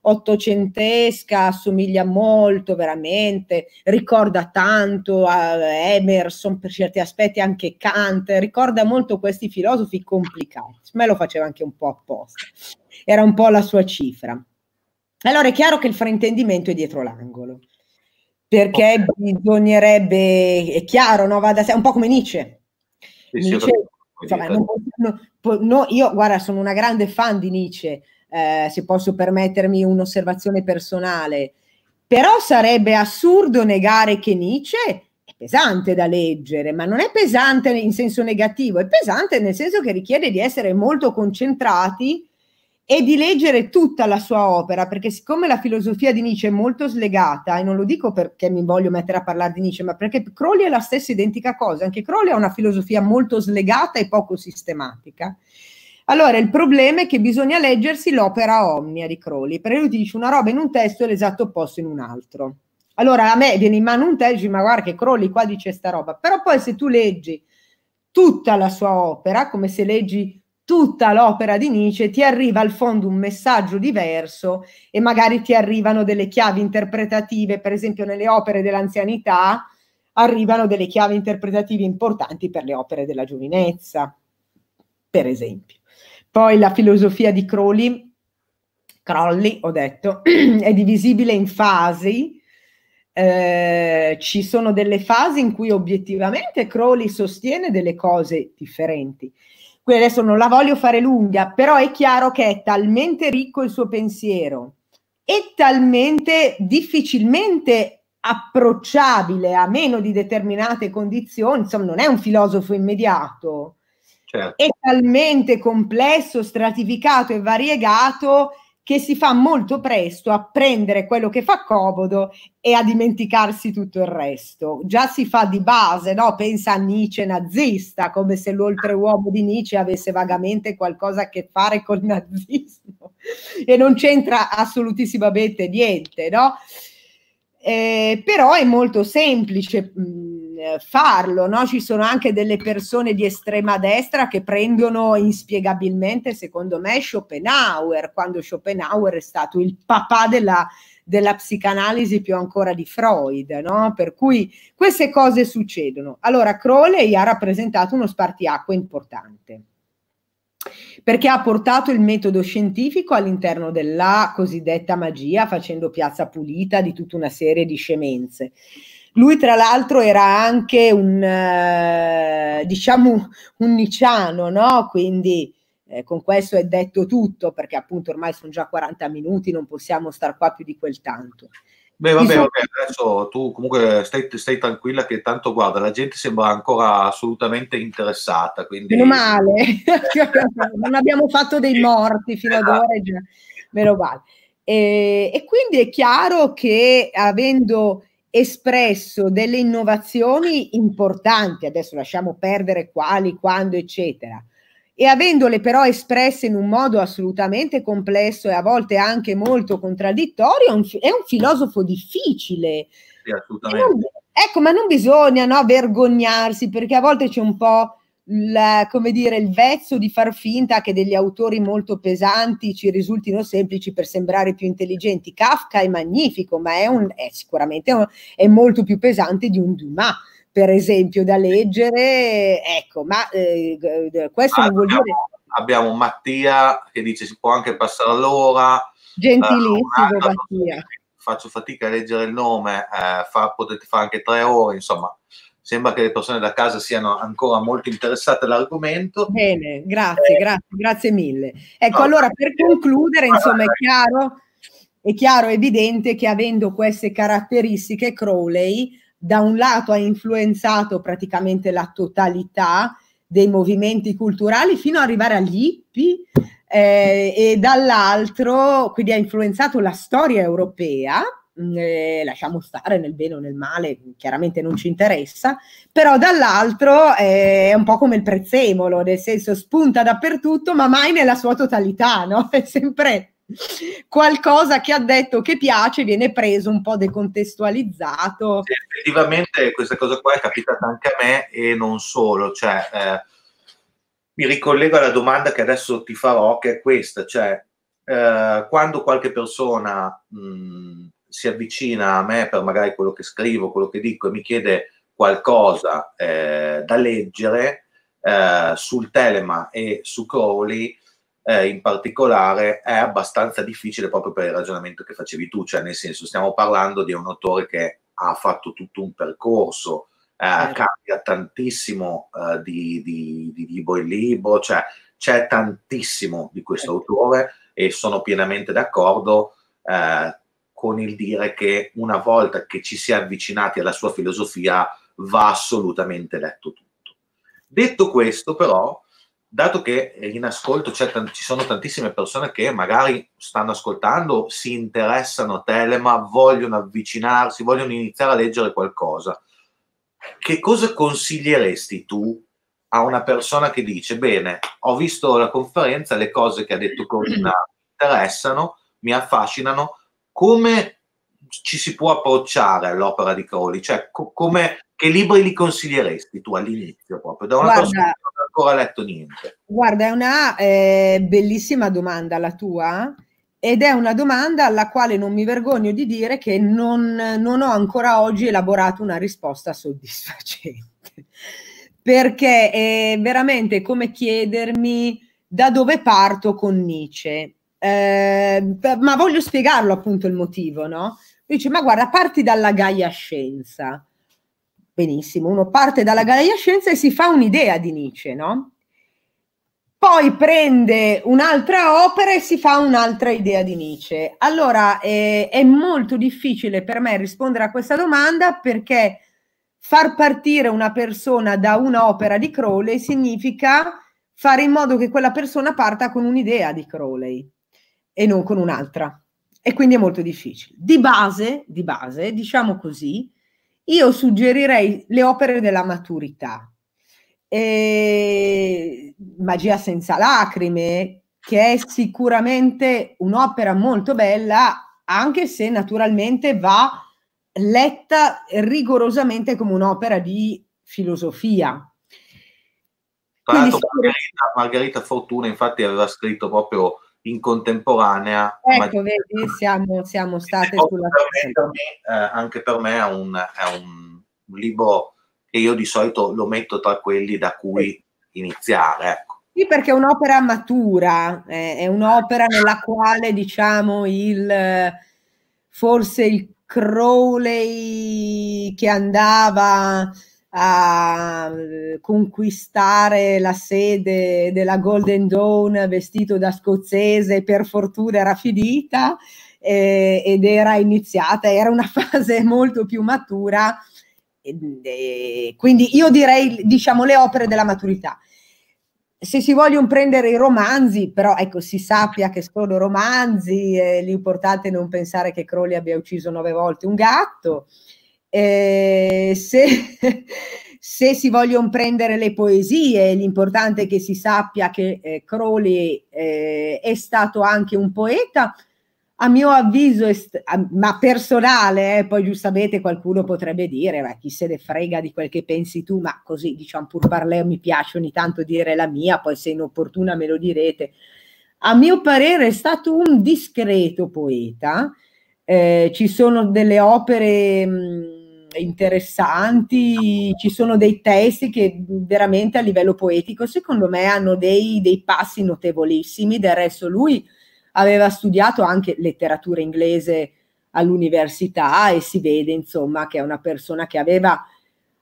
ottocentesca, assomiglia molto veramente, ricorda tanto a eh, Emerson per certi aspetti, anche Kant, ricorda molto questi filosofi complicati, ma lo faceva anche un po' apposta, era un po' la sua cifra. Allora è chiaro che il fraintendimento è dietro l'angolo perché oh. bisognerebbe, è chiaro, no? Vada, un po' come Nietzsche. Sì, Nietzsche insomma, non, non, no, io, guarda, sono una grande fan di Nietzsche, eh, se posso permettermi un'osservazione personale, però sarebbe assurdo negare che Nietzsche è pesante da leggere, ma non è pesante in senso negativo, è pesante nel senso che richiede di essere molto concentrati e di leggere tutta la sua opera, perché siccome la filosofia di Nietzsche è molto slegata, e non lo dico perché mi voglio mettere a parlare di Nietzsche, ma perché Crowley è la stessa identica cosa, anche Crowley ha una filosofia molto slegata e poco sistematica. Allora il problema è che bisogna leggersi l'opera omnia di Crowley, perché lui ti dice una roba in un testo e l'esatto opposto in un altro. Allora a me viene in mano un testo, ma guarda che Crowley qua dice sta roba, però poi se tu leggi tutta la sua opera, come se leggi tutta l'opera di Nietzsche ti arriva al fondo un messaggio diverso e magari ti arrivano delle chiavi interpretative, per esempio nelle opere dell'anzianità arrivano delle chiavi interpretative importanti per le opere della giovinezza, per esempio. Poi la filosofia di Crowley, Crowley ho detto, è divisibile in fasi, eh, ci sono delle fasi in cui obiettivamente Crowley sostiene delle cose differenti adesso non la voglio fare lunga, però è chiaro che è talmente ricco il suo pensiero e talmente difficilmente approcciabile a meno di determinate condizioni, insomma non è un filosofo immediato, certo. è talmente complesso, stratificato e variegato che si fa molto presto a prendere quello che fa comodo e a dimenticarsi tutto il resto. Già si fa di base, no? pensa a Nietzsche nazista, come se l'oltreuomo di Nietzsche avesse vagamente qualcosa a che fare col nazismo e non c'entra assolutissimamente niente. No? Eh, però è molto semplice. Mh, eh, farlo, no? ci sono anche delle persone di estrema destra che prendono inspiegabilmente, secondo me, Schopenhauer, quando Schopenhauer è stato il papà della, della psicanalisi più ancora di Freud, no? per cui queste cose succedono. Allora Crowley ha rappresentato uno spartiacque importante perché ha portato il metodo scientifico all'interno della cosiddetta magia, facendo piazza pulita di tutta una serie di scemenze. Lui, tra l'altro, era anche un, eh, diciamo, un niciano, no? Quindi eh, con questo è detto tutto, perché appunto ormai sono già 40 minuti, non possiamo star qua più di quel tanto. Beh, vabbè, sono... vabbè adesso tu comunque stai, stai, tranquilla che tanto guarda, la gente sembra ancora assolutamente interessata. Quindi... Meno male, non abbiamo fatto dei morti fino ad ora, già, meno male. E, e quindi è chiaro che avendo espresso delle innovazioni importanti, adesso lasciamo perdere quali, quando, eccetera, e avendole però espresse in un modo assolutamente complesso e a volte anche molto contraddittorio, è un, filosofo difficile. Sì, assolutamente. Non, ecco, ma non bisogna no, vergognarsi perché a volte c'è un po' la, come dire, il vezzo di far finta che degli autori molto pesanti ci risultino semplici per sembrare più intelligenti. Kafka è magnifico, ma è, un, è sicuramente un, è molto più pesante di un Dumas per esempio, da leggere. Ecco, ma eh, questo abbiamo, non vuol dire. Abbiamo Mattia che dice si può anche passare l'ora. Gentilissimo, uh, Mattia. Faccio fatica a leggere il nome, eh, fa, potete fare anche tre ore, insomma sembra che le persone da casa siano ancora molto interessate all'argomento. Bene, grazie, eh, grazie, grazie mille. Ecco, no, allora per concludere, insomma, è chiaro, è chiaro, evidente che avendo queste caratteristiche, Crowley da un lato ha influenzato praticamente la totalità dei movimenti culturali fino ad arrivare agli hippie eh, e dall'altro quindi ha influenzato la storia europea Mm, eh, lasciamo stare nel bene o nel male, chiaramente non ci interessa, però dall'altro eh, è un po' come il prezzemolo, nel senso spunta dappertutto, ma mai nella sua totalità, no? È sempre qualcosa che ha detto che piace viene preso un po' decontestualizzato. Sì, effettivamente questa cosa qua è capitata anche a me e non solo, cioè eh, mi ricollego alla domanda che adesso ti farò, che è questa, cioè eh, quando qualche persona mh, mm, si avvicina a me per magari quello che scrivo, quello che dico e mi chiede qualcosa eh, da leggere eh, sul Telema e su Crowley eh, in particolare è abbastanza difficile proprio per il ragionamento che facevi tu, cioè nel senso stiamo parlando di un autore che ha fatto tutto un percorso, eh, certo. cambia tantissimo eh, di, di, di libro in libro, cioè c'è tantissimo di questo certo. autore e sono pienamente d'accordo. Eh, con il dire che una volta che ci si è avvicinati alla sua filosofia va assolutamente letto tutto. Detto questo però, dato che in ascolto t- ci sono tantissime persone che magari stanno ascoltando, si interessano a Telema, vogliono avvicinarsi, vogliono iniziare a leggere qualcosa, che cosa consiglieresti tu a una persona che dice, bene, ho visto la conferenza, le cose che ha detto Corina interessano, mi affascinano, come ci si può approcciare all'opera di Crowley? Cioè, co- come, che libri li consiglieresti tu all'inizio proprio? Da una Guarda, persona che non ha ancora letto niente. Guarda, è una eh, bellissima domanda la tua. Ed è una domanda alla quale non mi vergogno di dire che non, non ho ancora oggi elaborato una risposta soddisfacente. Perché eh, è veramente come chiedermi da dove parto con Nietzsche. Eh, ma voglio spiegarlo appunto il motivo, no? Dice, ma guarda, parti dalla Gaia Scienza. Benissimo, uno parte dalla Gaia Scienza e si fa un'idea di Nietzsche, no? Poi prende un'altra opera e si fa un'altra idea di Nietzsche. Allora, eh, è molto difficile per me rispondere a questa domanda perché far partire una persona da un'opera di Crowley significa fare in modo che quella persona parta con un'idea di Crowley e non con un'altra. E quindi è molto difficile. Di base, di base, diciamo così, io suggerirei le opere della maturità. E... Magia senza lacrime, che è sicuramente un'opera molto bella, anche se naturalmente va letta rigorosamente come un'opera di filosofia. Quindi, Margherita, Margherita Fortuna infatti aveva scritto proprio in contemporanea. Ecco, vedi, siamo, siamo state sulla eh, Anche per me è un, è un, libro che io di solito lo metto tra quelli da cui iniziare. Ecco. Sì, perché è un'opera matura, eh, è un'opera nella quale diciamo il forse il Crowley che andava a eh, conquistare la sede della Golden Dawn vestito da scozzese, per fortuna era finita eh, ed era iniziata, era una fase molto più matura, e, e, eh, quindi io direi diciamo le opere della maturità. Se si vogliono prendere i romanzi, però ecco, si sappia che sono romanzi, eh, l'importante è non pensare che Crowley abbia ucciso nove volte un gatto. Eh, se, se, si vogliono prendere le poesie, l'importante è che si sappia che eh, Crowley eh, è stato anche un poeta, a mio avviso, ma personale, eh, poi giustamente qualcuno potrebbe dire, ma chi se ne frega di quel che pensi tu, ma così diciamo pur parleo mi piace ogni tanto dire la mia, poi se inopportuna me lo direte. A mio parere è stato un discreto poeta, eh, ci sono delle opere... Mh, interessanti, ci sono dei testi che veramente a livello poetico secondo me hanno dei, dei passi notevolissimi, del resto lui aveva studiato anche letteratura inglese all'università e si vede insomma che è una persona che aveva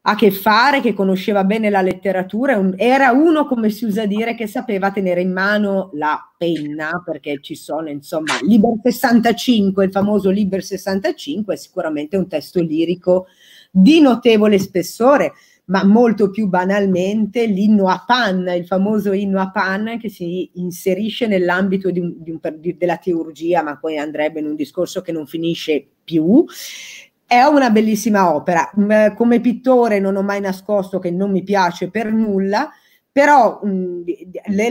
a che fare, che conosceva bene la letteratura, era uno, come si usa dire, che sapeva tenere in mano la penna, perché ci sono, insomma, Liber 65, il famoso Liber 65 è sicuramente un testo lirico di notevole spessore, ma molto più banalmente l'inno a panna, il famoso inno a panna che si inserisce nell'ambito di un, di un, di, della teurgia, ma poi andrebbe in un discorso che non finisce più. È una bellissima opera. Mm, eh, come pittore non ho mai nascosto che non mi piace per nulla, però mh, mm,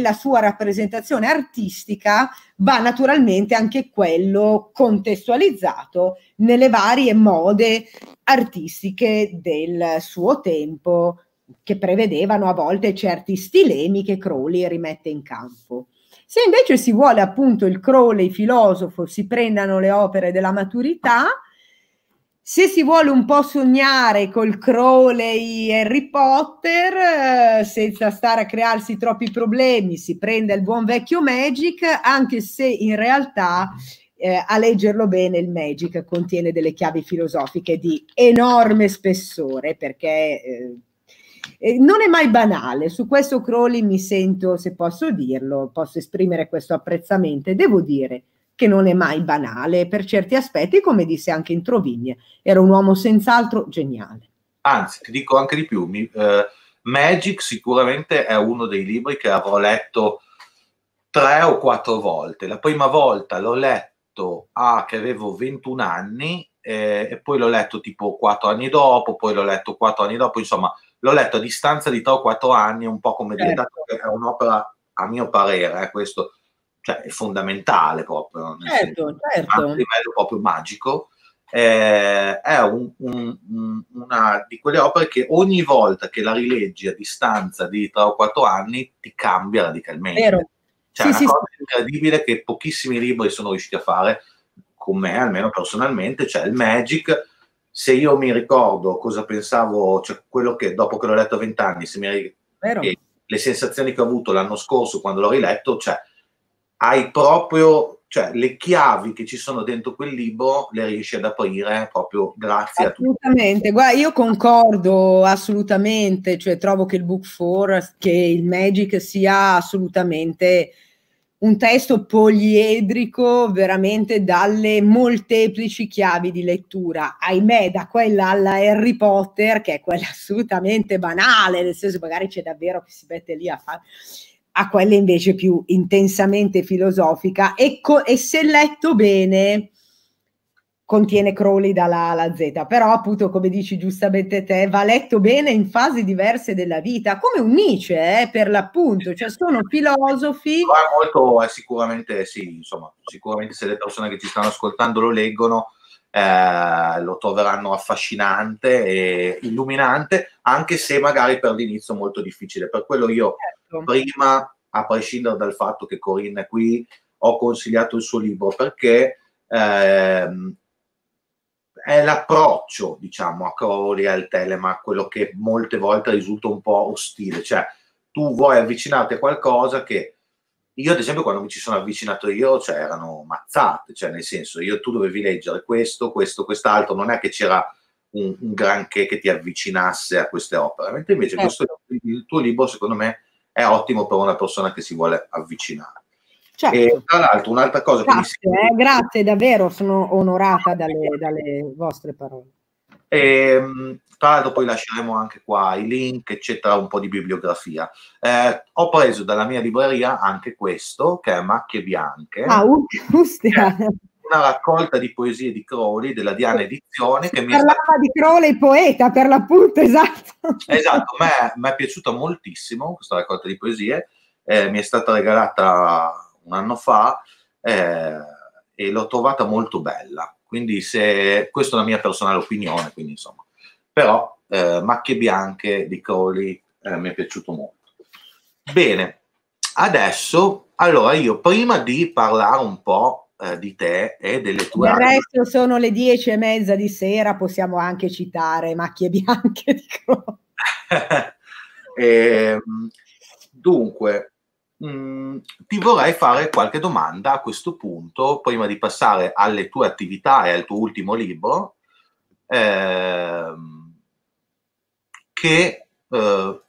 la sua rappresentazione artistica va naturalmente anche quello contestualizzato nelle varie mode artistiche del suo tempo che prevedevano a volte certi stilemi che Crowley rimette in campo. Se invece si vuole appunto il Crowley filosofo si prendano le opere della maturità, se si vuole un po' sognare col Crowley e Harry Potter, eh, senza stare a crearsi troppi problemi, si prende il buon vecchio Magic, anche se in realtà eh, a leggerlo bene il Magic contiene delle chiavi filosofiche di enorme spessore, perché eh, eh non è mai banale. Su questo Crowley mi sento, se posso dirlo, posso esprimere questo apprezzamento devo dire che non è mai banale per certi aspetti, come disse anche in Trovigne, era un uomo senz'altro geniale. Anzi, ti dico anche di più, mi, eh, Magic sicuramente è uno dei libri che avrò letto tre o quattro volte. La prima volta l'ho letto a che avevo 21 anni eh, e poi l'ho letto tipo quattro anni dopo, poi l'ho letto quattro anni dopo, insomma l'ho letto a distanza di tre o quattro anni, un po' come certo. dire, è un'opera, a mio parere, eh, questo cioè, è fondamentale proprio. Certo, certo. A livello proprio magico. Eh, è un, un, una di quelle opere che ogni volta che la rileggi a distanza di 3 o 4 anni ti cambia radicalmente. Vero. Cioè, sì, è una sì, cosa sì. incredibile che pochissimi libri sono riusciti a fare con me, almeno personalmente, cioè il Magic. Se io mi ricordo cosa pensavo, cioè quello che dopo che l'ho letto a vent'anni, anni, se mi ricordo le sensazioni che ho avuto l'anno scorso quando l'ho riletto, cioè hai proprio, cioè le chiavi che ci sono dentro quel libro le riesci ad aprire proprio grazie a tutti. Assolutamente, guarda, io concordo assolutamente, cioè trovo che il Book 4, che il Magic sia assolutamente un testo poliedrico veramente dalle molteplici chiavi di lettura, ahimè da quella alla Harry Potter che è quella assolutamente banale, nel senso magari c'è davvero che si mette lì a fare a quella invece più intensamente filosofica e, e se letto bene contiene Crowley dalla A alla Z, però appunto come dici giustamente te, va letto bene in fasi diverse della vita, come un Nietzsche eh, per l'appunto, cioè sono filosofi... Ma molto, eh, sicuramente sì, insomma, sicuramente se le persone che ci stanno ascoltando lo leggono, eh, lo troveranno affascinante e illuminante, anche se magari per l'inizio molto difficile, per quello io... Eh Esatto. prima, a prescindere dal fatto che Corinne è qui, ho consigliato il suo libro perché ehm, è l'approccio, diciamo, a Crowley, al telema, quello che molte volte risulta un po' ostile, cioè tu vuoi avvicinarti a qualcosa che io ad esempio quando mi ci sono avvicinato io, cioè erano mazzate, cioè nel senso io tu dovevi leggere questo, questo, quest'altro, non è che c'era un, un granché che ti avvicinasse a queste opere, mentre invece eh. questo, certo. il tuo libro secondo me è ottimo per una persona che si vuole avvicinare. Certo. E, tra l'altro, un'altra cosa grazie, che mi eh, sembra... eh, grazie, davvero, sono onorata dalle, dalle vostre parole. E, ehm, tra l'altro poi lasceremo anche qua i link, eccetera, un po' di bibliografia. Eh, ho preso dalla mia libreria anche questo, che è Macchie Bianche. Ah, uh, ustia! una raccolta di poesie di Crowley della Diana Edizioni. Che si mi parlava stata... di Crowley poeta per l'appunto, esatto. Esatto, mi è piaciuta moltissimo questa raccolta di poesie, eh, mi è stata regalata un anno fa eh, e l'ho trovata molto bella. Quindi se, questa è la mia personale opinione, quindi insomma. Però eh, Macchie Bianche di Crowley eh, mi è piaciuto molto. Bene, adesso, allora io prima di parlare un po' Eh, di te e delle tue... Del resto sono le dieci e mezza di sera, possiamo anche citare Macchie Bianche di Croce. eh, dunque, mh, mm, ti vorrei fare qualche domanda a questo punto, prima di passare alle tue attività e al tuo ultimo libro, ehm, eh, che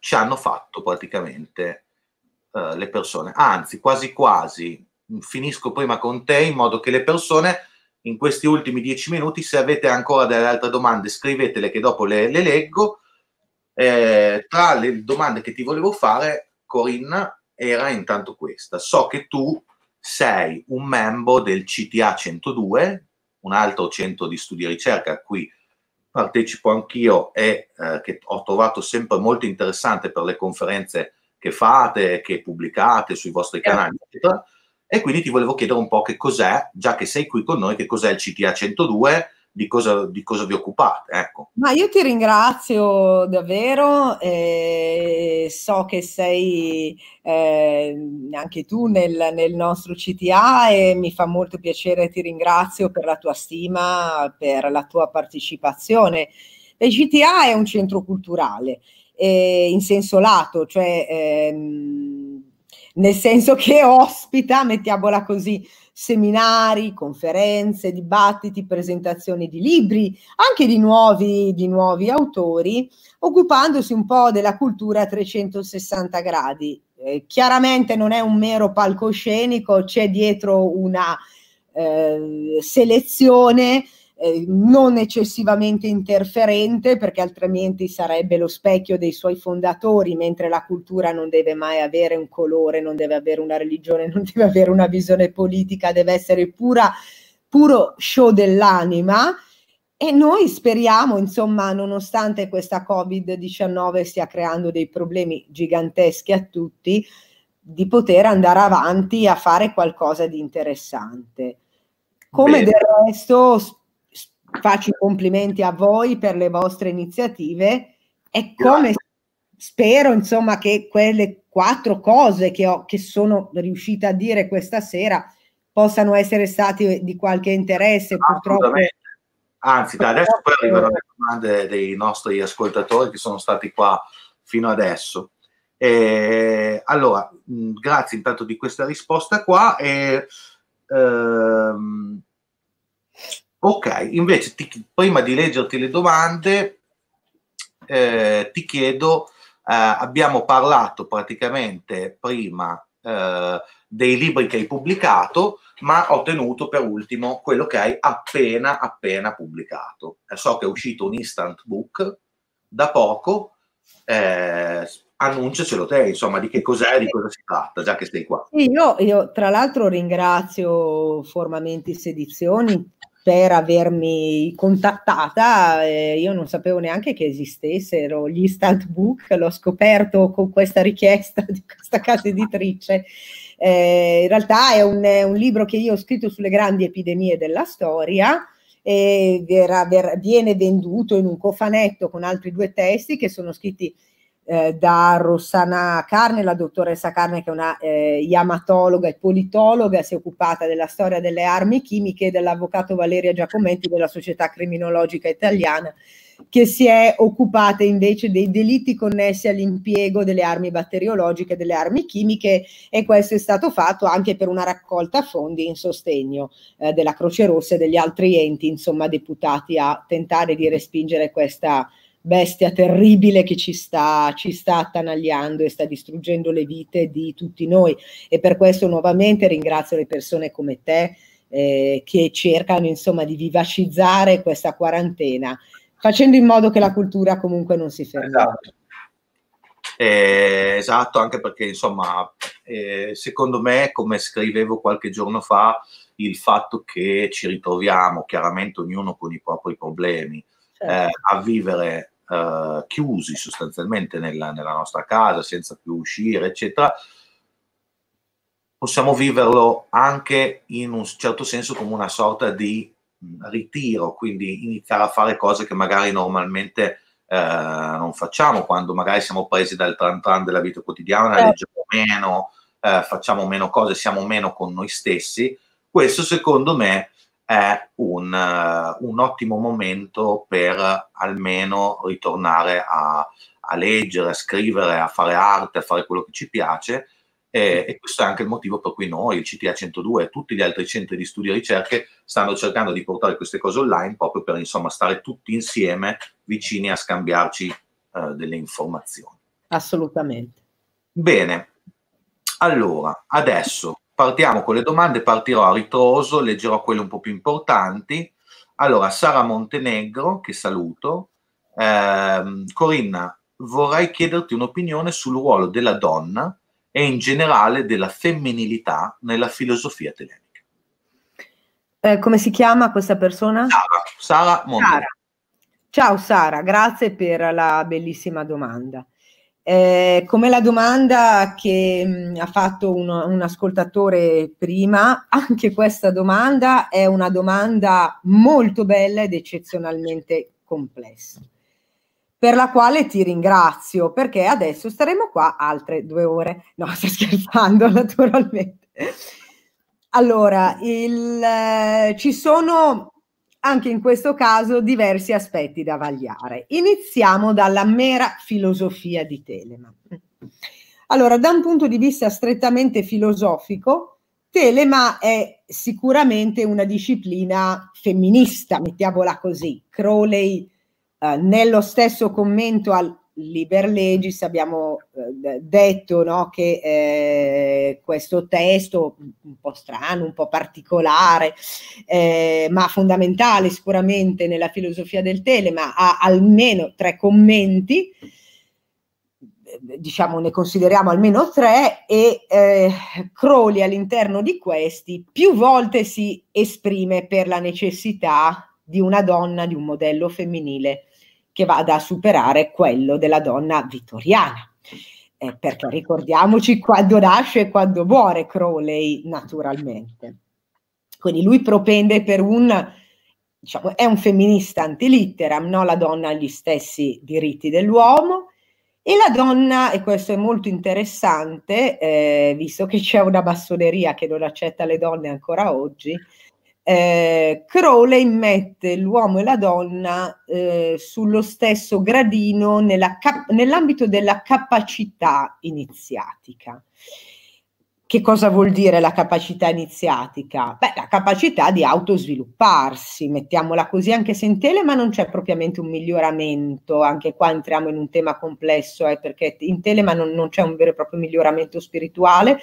ci hanno fatto praticamente eh, le persone. Anzi, quasi quasi finisco prima con te in modo che le persone in questi ultimi dieci minuti, se avete ancora delle altre domande, scrivetele che dopo le, le leggo. Eh, tra le domande che ti volevo fare, Corinna, era intanto questa. So che tu sei un membro del CTA 102, un altro centro di studi e ricerca a cui partecipo anch'io e eh, che ho trovato sempre molto interessante per le conferenze che fate, che pubblicate sui vostri canali, eccetera. E quindi ti volevo chiedere un po' che cos'è, già che sei qui con noi, che cos'è il CTA 102, di cosa, di cosa vi occupate. Ecco. Ma io ti ringrazio davvero, eh, so che sei eh, anche tu nel, nel, nostro CTA e mi fa molto piacere, ti ringrazio per la tua stima, per la tua partecipazione. Il CTA è un centro culturale eh, in senso lato, cioè... Ehm, nel senso che ospita, mettiamola così, seminari, conferenze, dibattiti, presentazioni di libri, anche di nuovi, di nuovi autori, occupandosi un po' della cultura a 360 gradi. Eh, chiaramente non è un mero palcoscenico, c'è dietro una eh, selezione eh, non eccessivamente interferente perché altrimenti sarebbe lo specchio dei suoi fondatori, mentre la cultura non deve mai avere un colore, non deve avere una religione, non deve avere una visione politica, deve essere pura, puro show dell'anima. E noi speriamo, insomma, nonostante questa Covid-19 stia creando dei problemi giganteschi a tutti, di poter andare avanti a fare qualcosa di interessante. Come Bene. del resto faccio i complimenti a voi per le vostre iniziative e come spero insomma che quelle quattro cose che, ho, che sono riuscita a dire questa sera possano essere state di qualche interesse ah, purtroppo anzi da adesso poi arriveranno le domande dei nostri ascoltatori che sono stati qua fino adesso e, allora grazie intanto di questa risposta qua e, ehm, Ok, invece ti, prima di leggerti le domande, eh, ti chiedo, eh, abbiamo parlato praticamente prima eh, dei libri che hai pubblicato, ma ho tenuto per ultimo quello che hai appena appena pubblicato. Eh, so che è uscito un instant book da poco, eh, annunciacelo te, insomma, di che cos'è di cosa si tratta, già che sei qua. io, io tra l'altro ringrazio Formamenti Sedizioni per avermi contattata, eh, io non sapevo neanche che esistessero gli instant book, l'ho scoperto con questa richiesta di questa casa editrice. Eh, in realtà è un, è un, libro che io ho scritto sulle grandi epidemie della storia, e viene venduto in un cofanetto con altri due testi che sono scritti eh, da Rossana Carne, la dottoressa Carne che è una eh, yamatologa e politologa, si è occupata della storia delle armi chimiche, dell'avvocato Valeria Giacometti della Società Criminologica Italiana, che si è occupata invece dei delitti connessi all'impiego delle armi batteriologiche e delle armi chimiche e questo è stato fatto anche per una raccolta fondi in sostegno eh, della Croce Rossa e degli altri enti, insomma, deputati a tentare di respingere questa bestia terribile che ci sta, ci sta attanagliando e sta distruggendo le vite di tutti noi. E per questo nuovamente ringrazio le persone come te eh, che cercano insomma di vivacizzare questa quarantena, facendo in modo che la cultura comunque non si fermi. Esatto. Eh, esatto, anche perché insomma, eh, secondo me, come scrivevo qualche giorno fa, il fatto che ci ritroviamo chiaramente ognuno con i propri problemi certo. eh, a vivere eh, chiusi sostanzialmente nella, nella nostra casa senza più uscire, eccetera, possiamo viverlo anche in un certo senso come una sorta di mm, ritiro, quindi iniziare a fare cose che magari normalmente eh, non facciamo, quando magari siamo presi dal tran tran della vita quotidiana, eh. leggiamo meno, eh, facciamo meno cose, siamo meno con noi stessi. Questo secondo me è un, eh, un ottimo momento per almeno ritornare a, a, leggere, a scrivere, a fare arte, a fare quello che ci piace. E, e, questo è anche il motivo per cui noi, il CTA 102 e tutti gli altri centri di studio e ricerche stanno cercando di portare queste cose online proprio per insomma stare tutti insieme vicini a scambiarci eh, delle informazioni. Assolutamente. Bene, allora adesso Partiamo con le domande, partirò a ritroso, leggerò quelle un po' più importanti. Allora, Sara Montenegro, che saluto. Eh, Corinna, vorrei chiederti un'opinione sul ruolo della donna e in generale della femminilità nella filosofia telenica. Eh, come si chiama questa persona? Sara, Sara Montenegro. Sara. Ciao Sara, grazie per la bellissima domanda. Eh, come la domanda che mh, mm, ha fatto un, un, ascoltatore prima, anche questa domanda è una domanda molto bella ed eccezionalmente complessa, per la quale ti ringrazio perché adesso staremo qua altre due ore. No, sto scherzando naturalmente. Allora, il, eh, ci sono anche in questo caso diversi aspetti da vagliare. Iniziamo dalla mera filosofia di Telema. Allora, da un punto di vista strettamente filosofico, Telema è sicuramente una disciplina femminista, mettiamola così. Crowley, eh, nello stesso commento al Liber Legis abbiamo eh, detto no, che eh, questo testo un po' strano, un po' particolare, eh, ma fondamentale sicuramente nella filosofia del telema, ha almeno tre commenti, diciamo ne consideriamo almeno tre, e eh, Crowley all'interno di questi più volte si esprime per la necessità di una donna, di un modello femminile che vada a superare quello della donna vittoriana. Eh, perché ricordiamoci quando nasce e quando muore Crowley, naturalmente. Quindi lui propende per un, diciamo, è un femminista antilitteram, no? la donna ha gli stessi diritti dell'uomo, e la donna, e questo è molto interessante, eh, visto che c'è una massoneria che non accetta le donne ancora oggi, eh, Crowley mette l'uomo e la donna eh, sullo stesso gradino nella cap- nell'ambito della capacità iniziatica. Che cosa vuol dire la capacità iniziatica? Beh, la capacità di autosvilupparsi, mettiamola così, anche se in Telema non c'è propriamente un miglioramento, anche qua entriamo in un tema complesso, eh, perché in Telema non, non c'è un vero e proprio miglioramento spirituale,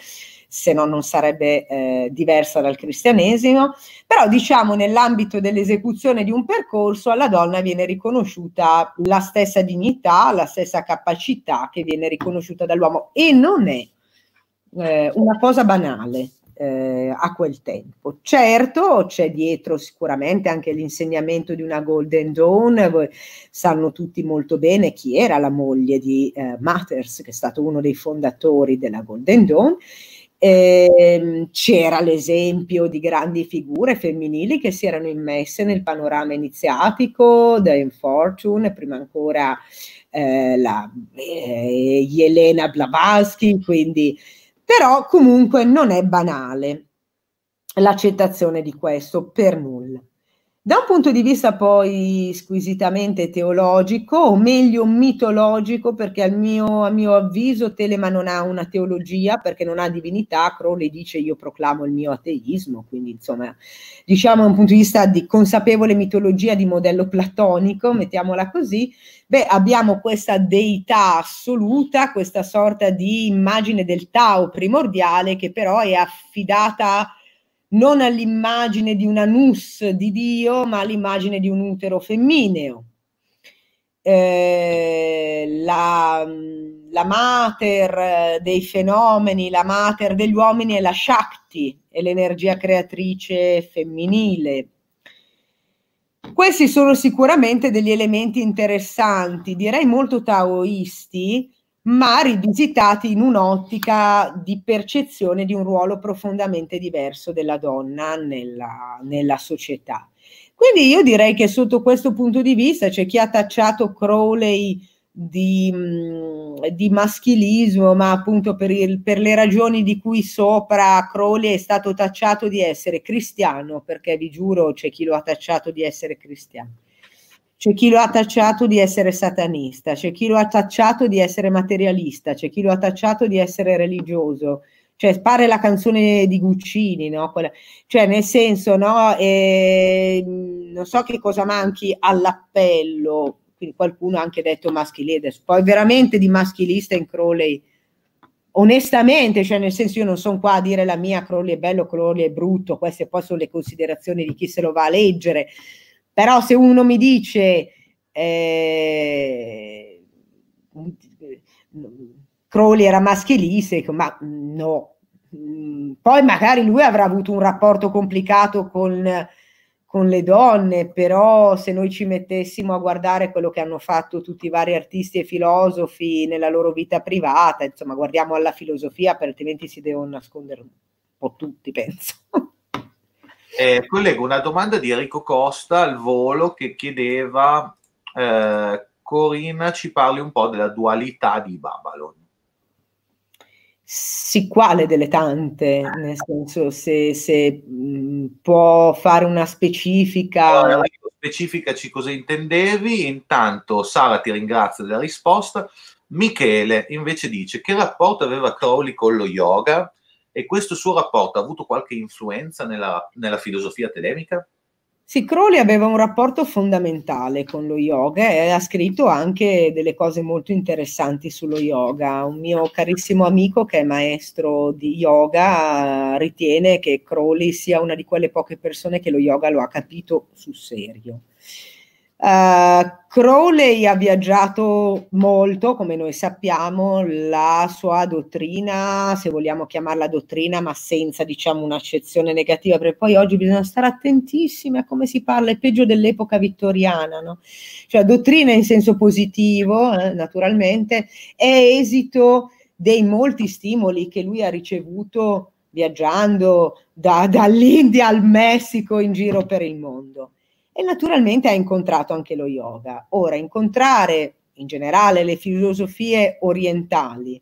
se no non sarebbe eh, diversa dal cristianesimo, però diciamo nell'ambito dell'esecuzione di un percorso alla donna viene riconosciuta la stessa dignità, la stessa capacità che viene riconosciuta dall'uomo e non è eh, una cosa banale. Eh, a quel tempo. Certo, c'è dietro sicuramente anche l'insegnamento di una Golden Dawn, sanno tutti molto bene chi era la moglie di eh, Matters, che è stato uno dei fondatori della Golden Dawn, eh, c'era l'esempio di grandi figure femminili che si erano immesse nel panorama iniziatico, Dame Fortune, prima ancora eh, la, eh, Elena Blavatsky, quindi però comunque non è banale l'accettazione di questo per nulla. Da un punto di vista poi squisitamente teologico, o meglio mitologico, perché al mio, a mio avviso Telema non ha una teologia, perché non ha divinità, Crowley dice io proclamo il mio ateismo, quindi insomma diciamo da un punto di vista di consapevole mitologia di modello platonico, mettiamola così, beh abbiamo questa deità assoluta, questa sorta di immagine del Tao primordiale che però è affidata a non all'immagine di una nus di Dio, ma all'immagine di un utero femmineo. Eh, la, la, mater dei fenomeni, la mater degli uomini è la Shakti, è l'energia creatrice femminile. Questi sono sicuramente degli elementi interessanti, direi molto taoisti, ma rivisitati in un'ottica di percezione di un ruolo profondamente diverso della donna nella, nella società. Quindi io direi che sotto questo punto di vista c'è cioè chi ha tacciato Crowley di, mm, di maschilismo, ma appunto per, il, per, le ragioni di cui sopra Crowley è stato tacciato di essere cristiano, perché vi giuro c'è chi lo ha tacciato di essere cristiano. C'è chi lo ha tacciato di essere satanista, c'è chi lo ha tacciato di essere materialista, c'è chi lo ha tacciato di essere religioso. Cioè, pare la canzone di Guccini, no? Quella, cioè, nel senso, no? E, ehm, non so che cosa manchi all'appello. Quindi qualcuno ha anche detto maschile, poi veramente di maschilista in Crowley onestamente, cioè nel senso io non sono qua a dire la mia, Crowley è bello, Crowley è brutto, queste poi sono le considerazioni di chi se lo va a leggere, però se uno mi dice eh, eh Crowley era maschilista, ma mm, no. Mm, poi magari lui avrà avuto un rapporto complicato con, con le donne, però se noi ci mettessimo a guardare quello che hanno fatto tutti i vari artisti e filosofi nella loro vita privata, insomma guardiamo alla filosofia, altrimenti si devono nascondere un po' tutti, penso. Eh, collego una domanda di Enrico Costa al volo che chiedeva, eh, Corinna, ci parli un po' della dualità di Babylon. Sì, quale delle tante? Nel senso, se, se mm, può fare una specifica. Allora, specificaci cosa intendevi. Intanto, Sara ti ringrazio della risposta. Michele invece dice che rapporto aveva Crowley con lo yoga? E questo suo rapporto ha avuto qualche influenza nella, nella filosofia telemica? Sì, Crowley aveva un rapporto fondamentale con lo yoga e ha scritto anche delle cose molto interessanti sullo yoga. Un mio carissimo amico che è maestro di yoga ritiene che Crowley sia una di quelle poche persone che lo yoga lo ha capito sul serio. Uh, Crowley ha viaggiato molto, come noi sappiamo, la sua dottrina, se vogliamo chiamarla dottrina, ma senza diciamo un'accezione negativa, perché poi oggi bisogna stare attentissimi a come si parla, è peggio dell'epoca vittoriana, no? Cioè dottrina in senso positivo, eh, naturalmente, è esito dei molti stimoli che lui ha ricevuto viaggiando da, dall'India al Messico in giro per il mondo e naturalmente ha incontrato anche lo yoga. Ora, incontrare in generale le filosofie orientali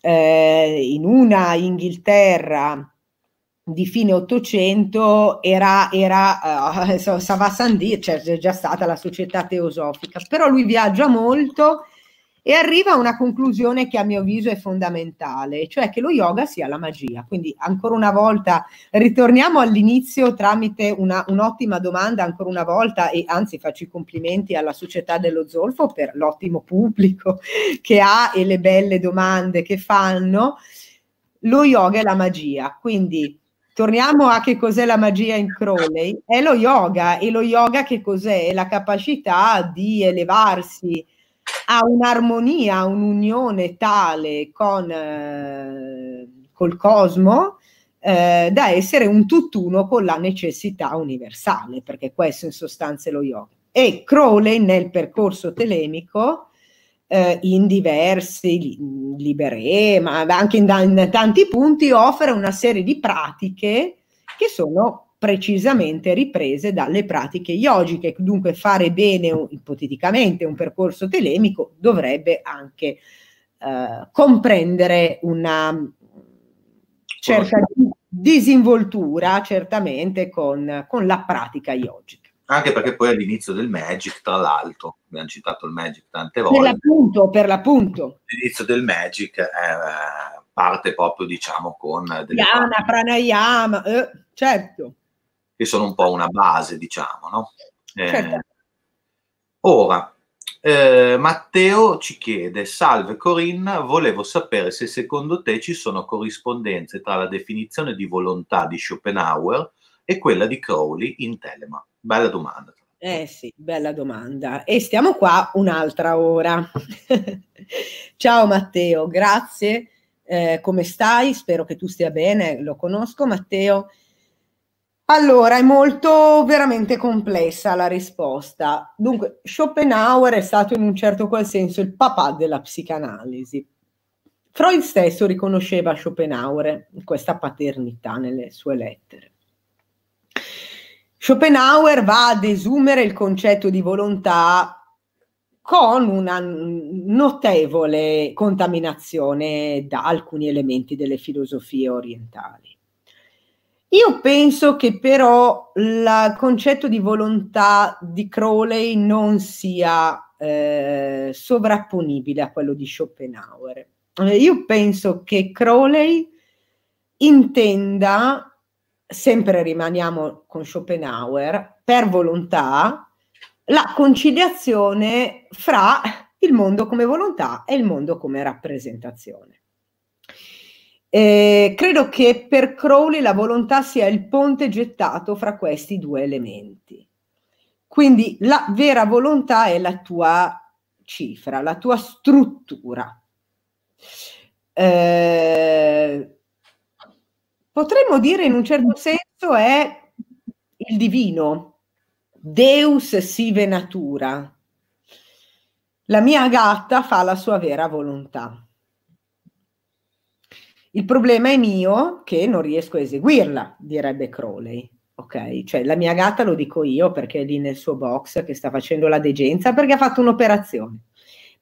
eh, in una Inghilterra di fine Ottocento era, era eh, uh, Savasandì, cioè c'è già stata la società teosofica, però lui viaggia molto e arriva a una conclusione che a mio avviso è fondamentale, cioè che lo yoga sia la magia. Quindi ancora una volta ritorniamo all'inizio tramite una, un'ottima domanda, ancora una volta, e anzi faccio i complimenti alla Società dello Zolfo per l'ottimo pubblico che ha e le belle domande che fanno. Lo yoga è la magia, quindi torniamo a che cos'è la magia in Crowley, è lo yoga e lo yoga che cos'è? È la capacità di elevarsi ha un'armonia, un'unione tale con, eh, col cosmo eh, da essere un tutt'uno con la necessità universale, perché questo in sostanza è lo yoga. E Crowley nel percorso telemico, eh, in diversi libere, ma anche in, in tanti punti, offre una serie di pratiche che sono precisamente riprese dalle pratiche yogiche, dunque fare bene ipoteticamente un percorso telemico dovrebbe anche eh, comprendere una certa disinvoltura certamente con, con la pratica yogica anche perché poi all'inizio del Magic, tra l'altro, abbiamo citato il Magic tante volte. Per l'appunto, per l'appunto. L'inizio del Magic eh, parte proprio, diciamo, con... Delle Yana, pranayama, eh, certo che sono un po' una base, diciamo. No? Eh, certo. Ora, eh, Matteo ci chiede, salve Corinna, volevo sapere se secondo te ci sono corrispondenze tra la definizione di volontà di Schopenhauer e quella di Crowley in Telema. Bella domanda. Eh sì, bella domanda. E stiamo qua un'altra ora. Ciao Matteo, grazie. Eh, come stai? Spero che tu stia bene, lo conosco Matteo. Allora, è molto veramente complessa la risposta. Dunque, Schopenhauer è stato in un certo qual senso il papà della psicanalisi. Freud stesso riconosceva Schopenhauer questa paternità nelle sue lettere. Schopenhauer va ad esumere il concetto di volontà con una notevole contaminazione da alcuni elementi delle filosofie orientali. Io penso che però il concetto di volontà di Crowley non sia eh, sovrapponibile a quello di Schopenhauer. Eh, io penso che Crowley intenda, sempre rimaniamo con Schopenhauer, per volontà la conciliazione fra il mondo come volontà e il mondo come rappresentazione. Eh, credo che per Crowley la volontà sia il ponte gettato fra questi due elementi. Quindi la vera volontà è la tua cifra, la tua struttura. Eh, potremmo dire in un certo senso è il divino, Deus sive natura. La mia gatta fa la sua vera volontà. Il problema è mio che non riesco a eseguirla, direbbe Crowley. Ok, cioè la mia gatta lo dico io perché è lì nel suo box che sta facendo la degenza perché ha fatto un'operazione.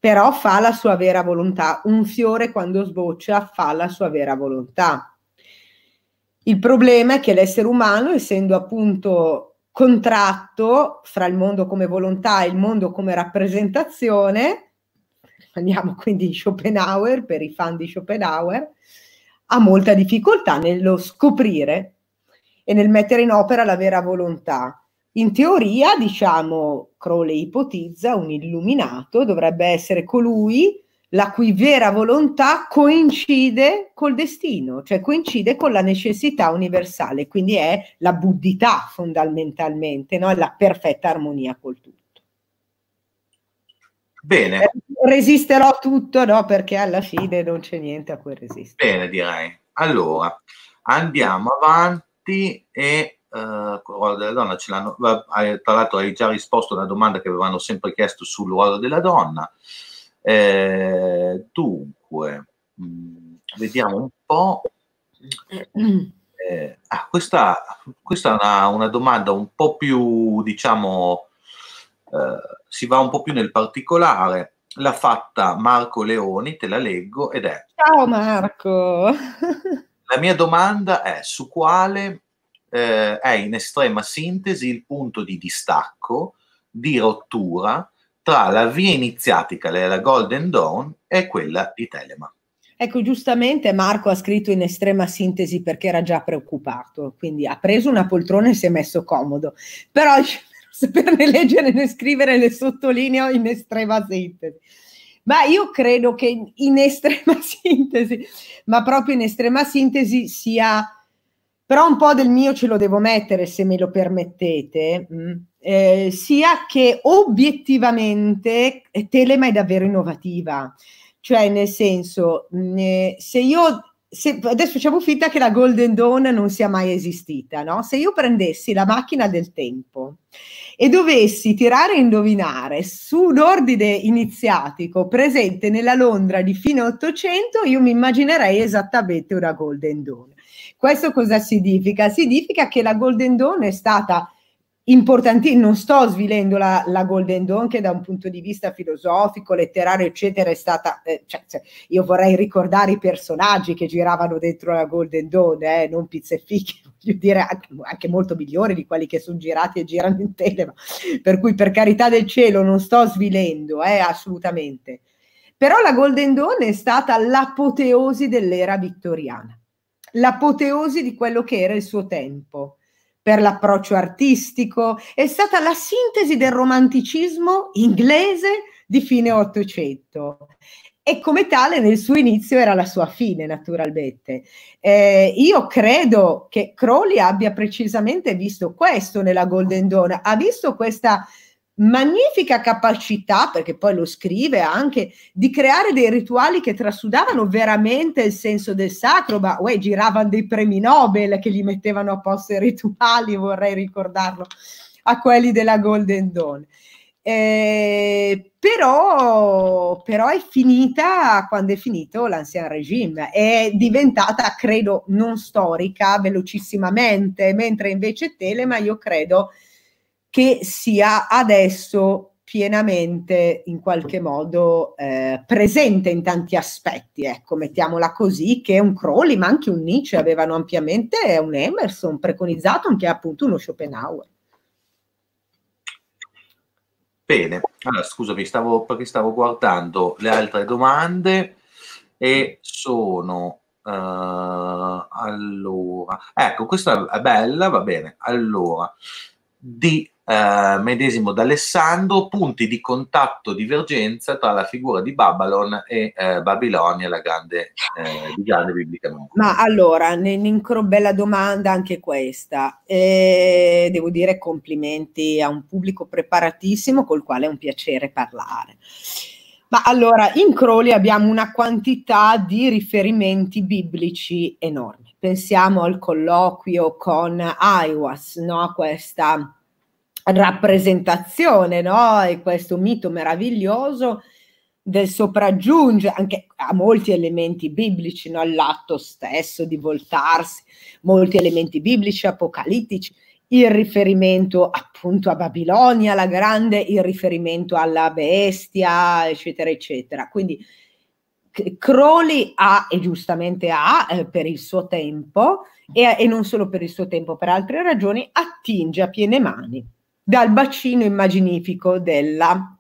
Però fa la sua vera volontà, un fiore quando sboccia fa la sua vera volontà. Il problema è che l'essere umano, essendo appunto contratto fra il mondo come volontà e il mondo come rappresentazione, andiamo quindi in Schopenhauer per i fan di Schopenhauer, ha molta difficoltà nello scoprire e nel mettere in opera la vera volontà. In teoria, diciamo, Crowley ipotizza, un illuminato dovrebbe essere colui la cui vera volontà coincide col destino, cioè coincide con la necessità universale, quindi è la buddità fondamentalmente, no? la perfetta armonia col tutto. Bene. Eh, resisterò a tutto, no? Perché alla fine non c'è niente a cui resistere. Bene, direi. Allora, andiamo avanti e eh, ruolo della donna ce l'hanno, tra l'altro hai già risposto alla domanda che avevano sempre chiesto sul ruolo della donna. Eh, dunque, mm, vediamo un po'. Eh, ah, questa, questa, è una, una, domanda un po' più, diciamo, eh, si va un po' più nel particolare. L'ha fatta Marco Leoni, te la leggo ed è. Ciao Marco! la mia domanda è su quale eh, è in estrema sintesi il punto di distacco, di rottura tra la via iniziatica della Golden Dawn e quella di Telema. Ecco, giustamente Marco ha scritto in estrema sintesi perché era già preoccupato, quindi ha preso una poltrona e si è messo comodo. Però per né leggere né scrivere le sottolineo in estrema sintesi. Ma io credo che in estrema sintesi, ma proprio in estrema sintesi sia però un po' del mio ce lo devo mettere se me lo permettete, mm, eh, sia che obiettivamente eh, Telema è davvero innovativa, cioè nel senso mm, eh, se io, se, adesso facciamo finta che la Golden Dawn non sia mai esistita, no? se io prendessi la macchina del tempo e dovessi tirare e indovinare su un ordine iniziatico presente nella Londra di fine 800, io mi immaginerei esattamente una Golden Dawn. Questo cosa significa? Significa che la Golden Dawn è stata importantissima, non sto svilendo la, la, Golden Dawn che da un punto di vista filosofico, letterario, eccetera, è stata, eh, cioè, cioè, io vorrei ricordare i personaggi che giravano dentro la Golden Dawn, eh, non pizze fiche, voglio dire, anche molto migliori di quelli che sono girati e girano in telema. Per cui, per carità del cielo, non sto svilendo, eh, assolutamente. Però la Golden Dawn è stata l'apoteosi dell'era vittoriana, l'apoteosi di quello che era il suo tempo per l'approccio artistico, è stata la sintesi del romanticismo inglese di fine Ottocento e come tale nel suo inizio era la sua fine, naturalmente. Eh, io credo che Crowley abbia precisamente visto questo nella Golden Dawn, ha visto questa magnifica capacità, perché poi lo scrive anche, di creare dei rituali che trasudavano veramente il senso del sacro, ma uè, giravano dei premi Nobel che gli mettevano a posto i rituali, vorrei ricordarlo, a quelli della Golden Dawn. Eh, però, però, è finita quando è finito l'ancien regime, è diventata, credo, non storica velocissimamente, mentre invece Telema io credo che sia adesso pienamente in qualche modo eh, presente in tanti aspetti, ecco, mettiamola così, che un Crowley ma anche un Nietzsche avevano ampiamente, un Emerson preconizzato anche appunto uno Schopenhauer. Bene, allora scusami, stavo, perché stavo guardando le altre domande e sono... Uh, allora, ecco, questa è bella, va bene. Allora, di eh, medesimo d'Alessandro, punti di contatto, divergenza tra la figura di Babylon e eh, Babilonia, la grande, eh, grande biblica. Ma allora, Nincro, bella domanda anche questa. E devo dire complimenti a un pubblico preparatissimo col quale è un piacere parlare. Ma allora, in Croli abbiamo una quantità di riferimenti biblici enormi pensiamo al colloquio con IWAS, no? questa rappresentazione no? e questo mito meraviglioso del sopraggiungere anche a molti elementi biblici, no? all'atto stesso di voltarsi, molti elementi biblici, apocalittici, il riferimento appunto a Babilonia, la grande, il riferimento alla bestia, eccetera, eccetera. Quindi Crowley ha, e giustamente ha, eh, per il suo tempo, e, e non solo per il suo tempo, per altre ragioni, attinge a piene mani dal bacino immaginifico della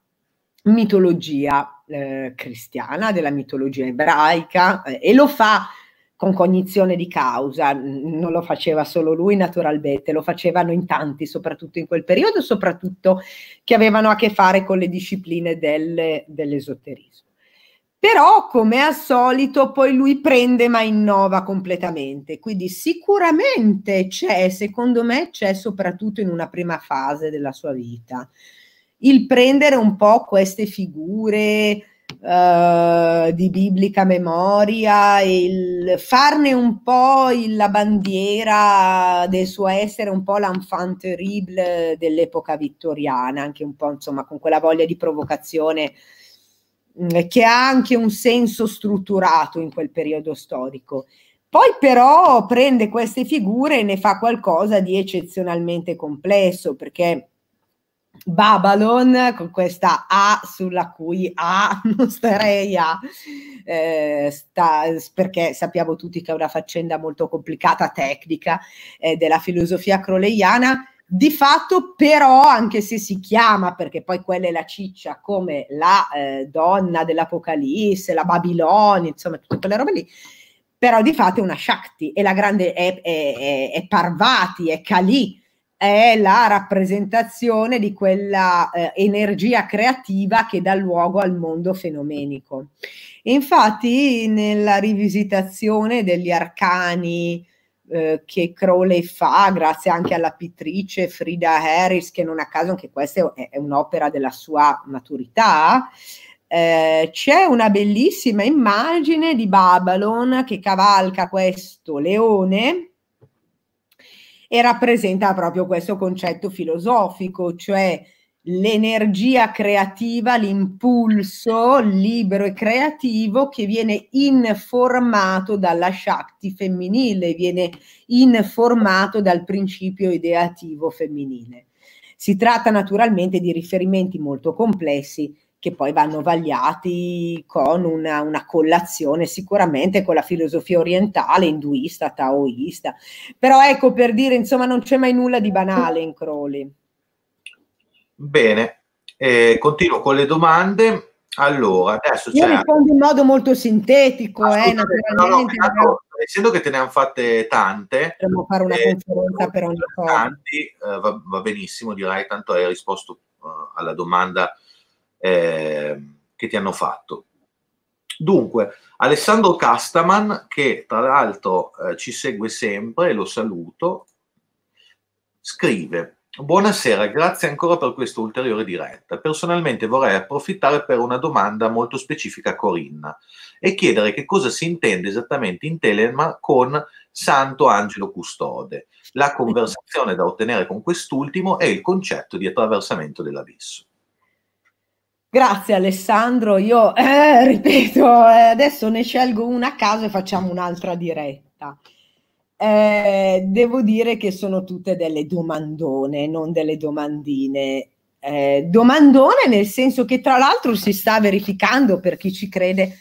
mitologia eh, cristiana, della mitologia ebraica, eh, e lo fa con cognizione di causa, non lo faceva solo lui naturalmente, lo facevano in tanti, soprattutto in quel periodo, soprattutto che avevano a che fare con le discipline del, dell'esoterismo. Però, come al solito, poi lui prende ma innova completamente. Quindi sicuramente c'è, secondo me, c'è soprattutto in una prima fase della sua vita, il prendere un po' queste figure Uh, di biblica memoria, il farne un po' il, la bandiera del suo essere, un po' l'enfant terrible dell'epoca vittoriana, anche un po' insomma con quella voglia di provocazione Mm, che ha anche un senso strutturato in quel periodo storico. Poi però prende queste figure e ne fa qualcosa di eccezionalmente complesso, perché Babylon con questa A sulla cui A non starei a, eh, sta, perché sappiamo tutti che è una faccenda molto complicata tecnica eh, della filosofia croleiana, di fatto però, anche se si chiama, perché poi quella è la ciccia, come la eh, donna dell'Apocalisse, la Babilonia, insomma, tutte quelle robe lì, però di fatto è una Shakti, e la grande, è, è, è Parvati, è Kali, è la rappresentazione di quella eh, energia creativa che dà luogo al mondo fenomenico. Infatti, nella rivisitazione degli arcani eh, che Crowley fa grazie anche alla pittrice Frida Harris, che non a caso anche questa è, è un'opera della sua maturità. Eh, c'è una bellissima immagine di Babylon che cavalca questo leone e rappresenta proprio questo concetto filosofico, cioè l'energia creativa, l'impulso libero e creativo che viene informato dalla Shakti femminile, viene informato dal principio ideativo femminile. Si tratta naturalmente di riferimenti molto complessi che poi vanno vagliati con una, una, collazione sicuramente con la filosofia orientale, induista, taoista, però ecco per dire insomma non c'è mai nulla di banale in Crowley. Bene, eh, continuo con le domande. Allora, adesso Io rispondo in modo molto sintetico, eh, no, no, però... essendo che te ne hanno fatte tante, potremmo fare una eh, conferenza per ogni cosa. Tanti, eh, va, va, benissimo, direi, tanto hai risposto uh, alla domanda eh, che ti hanno fatto. Dunque, Alessandro Castaman, che tra l'altro eh, ci segue sempre, lo saluto, scrive, Buonasera, grazie ancora per questa ulteriore diretta. Personalmente vorrei approfittare per una domanda molto specifica a Corinna e chiedere che cosa si intende esattamente in Telema con Santo Angelo Custode, la conversazione da ottenere con quest'ultimo e il concetto di attraversamento dell'abisso. Grazie Alessandro, io eh, ripeto, eh, adesso ne scelgo una a caso e facciamo un'altra diretta. Eh, devo dire che sono tutte delle domandone, non delle domandine. Eh, domandone nel senso che tra l'altro si sta verificando per chi ci crede,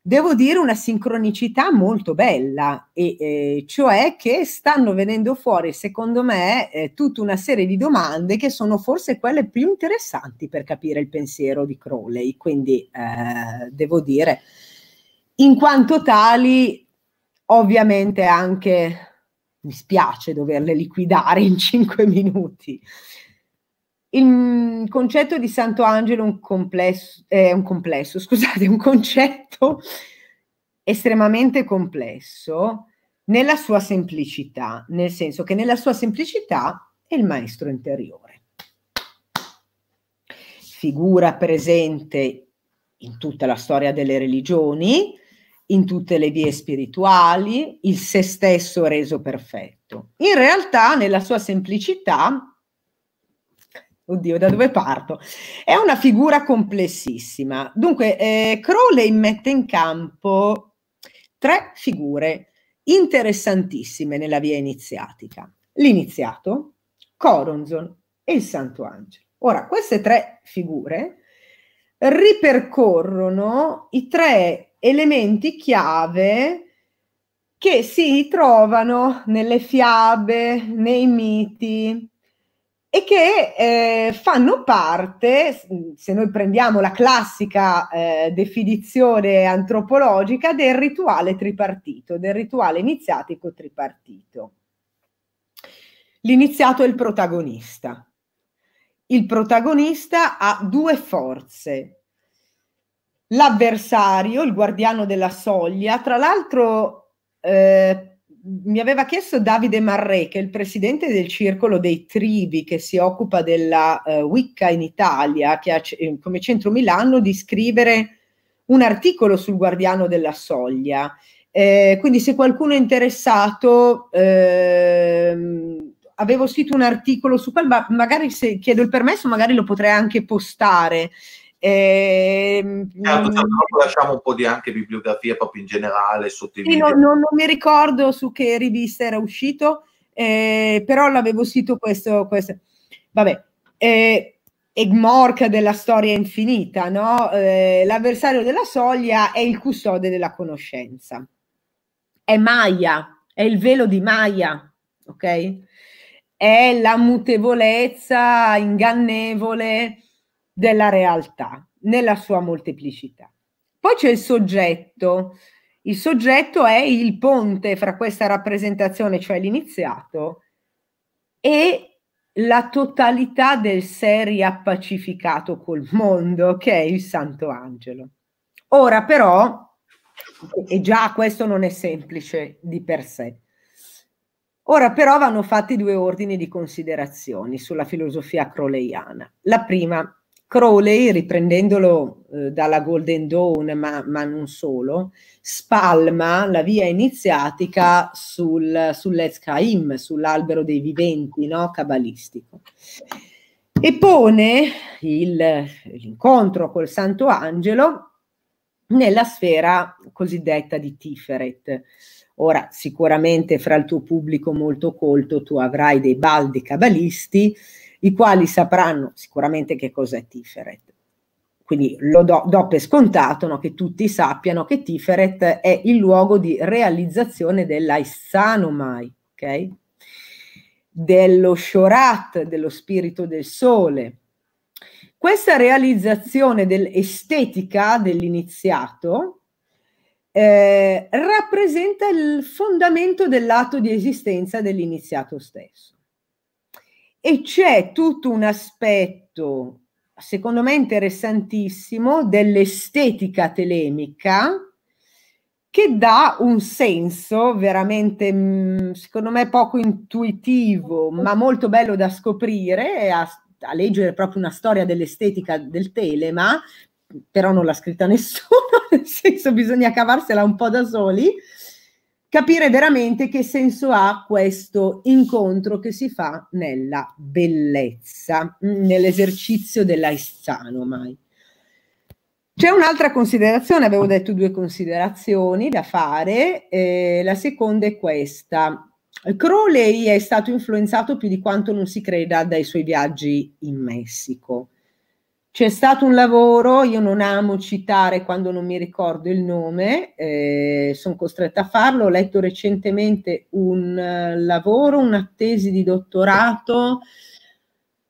devo dire una sincronicità molto bella, e, eh, cioè che stanno venendo fuori secondo me eh, tutta una serie di domande che sono forse quelle più interessanti per capire il pensiero di Crowley, quindi eh, devo dire in quanto tali Ovviamente anche mi spiace doverle liquidare in cinque minuti. Il concetto di Santo Angelo è un complesso, eh, un complesso scusate, un concetto estremamente complesso nella sua semplicità, nel senso che nella sua semplicità è il maestro interiore. Figura presente in tutta la storia delle religioni, in tutte le vie spirituali, il se stesso reso perfetto. In realtà, nella sua semplicità, Oddio, da dove parto? È una figura complessissima. Dunque, eh, Crowley mette in campo tre figure interessantissime nella via iniziatica. L'iniziato, Coronzon e il Santo Angelo. Ora, queste tre figure ripercorrono i tre elementi chiave che si trovano nelle fiabe, nei miti e che eh, fanno parte, se noi prendiamo la classica eh, definizione antropologica, del rituale tripartito, del rituale iniziatico tripartito. L'iniziato è il protagonista. Il protagonista ha due forze, l'avversario, il guardiano della soglia. Tra l'altro eh, mi aveva chiesto Davide Marre, che è il presidente del circolo dei Trivi, che si occupa della eh, Wicca in Italia, che ha eh, come centro Milano, di scrivere un articolo sul guardiano della soglia. Eh, quindi se qualcuno è interessato, ehm, avevo scritto un articolo su quel, ma magari se chiedo il permesso, magari lo potrei anche postare. Eh, certo, certo, mm. lasciamo un po' di anche bibliografia proprio in generale. Sotto sì, non, non, non, mi ricordo su che rivista era uscito, eh, però l'avevo sito questo. questo. Vabbè, eh, Egmork della storia infinita, no? eh, l'avversario della soglia è il custode della conoscenza. È Maya, è il velo di Maya, ok? È la mutevolezza ingannevole della realtà nella sua molteplicità. Poi c'è il soggetto. Il soggetto è il ponte fra questa rappresentazione, cioè l'iniziato, e la totalità del sé riappacificato col mondo, che è il Santo Angelo. Ora però, e già questo non è semplice di per sé, Ora però vanno fatti due ordini di considerazioni sulla filosofia croleiana. La prima è Crowley, riprendendolo eh, dalla Golden Dawn, ma, ma, non solo, spalma la via iniziatica sul, sull'Ezcaim, sull'albero dei viventi, no? cabalistico. E pone il, l'incontro col Santo Angelo nella sfera cosiddetta di Tiferet. Ora, sicuramente fra il tuo pubblico molto colto tu avrai dei baldi cabalisti i quali sapranno sicuramente che cos'è Tiferet. Quindi lo do, do per scontato no? che tutti sappiano che Tiferet è il luogo di realizzazione dell'Aissanomai, ok? dello Shorat, dello spirito del sole. Questa realizzazione dell'estetica dell'iniziato eh, rappresenta il fondamento dell'atto di esistenza dell'iniziato stesso. E c'è tutto un aspetto, secondo me interessantissimo, dell'estetica telemica che dà un senso veramente, mm, secondo me, poco intuitivo, ma molto bello da scoprire, a, a leggere proprio una storia dell'estetica del telema, però non l'ha scritta nessuno, nel senso bisogna cavarsela un po' da soli capire veramente che senso ha questo incontro che si fa nella bellezza, mm, nell'esercizio della istano mai. C'è un'altra considerazione, avevo detto due considerazioni da fare, eh, la seconda è questa. Crowley è stato influenzato più di quanto non si creda dai suoi viaggi in Messico. C'è stato un lavoro, io non amo citare quando non mi ricordo il nome, eh, sono costretta a farlo, ho letto recentemente un eh, lavoro, una tesi di dottorato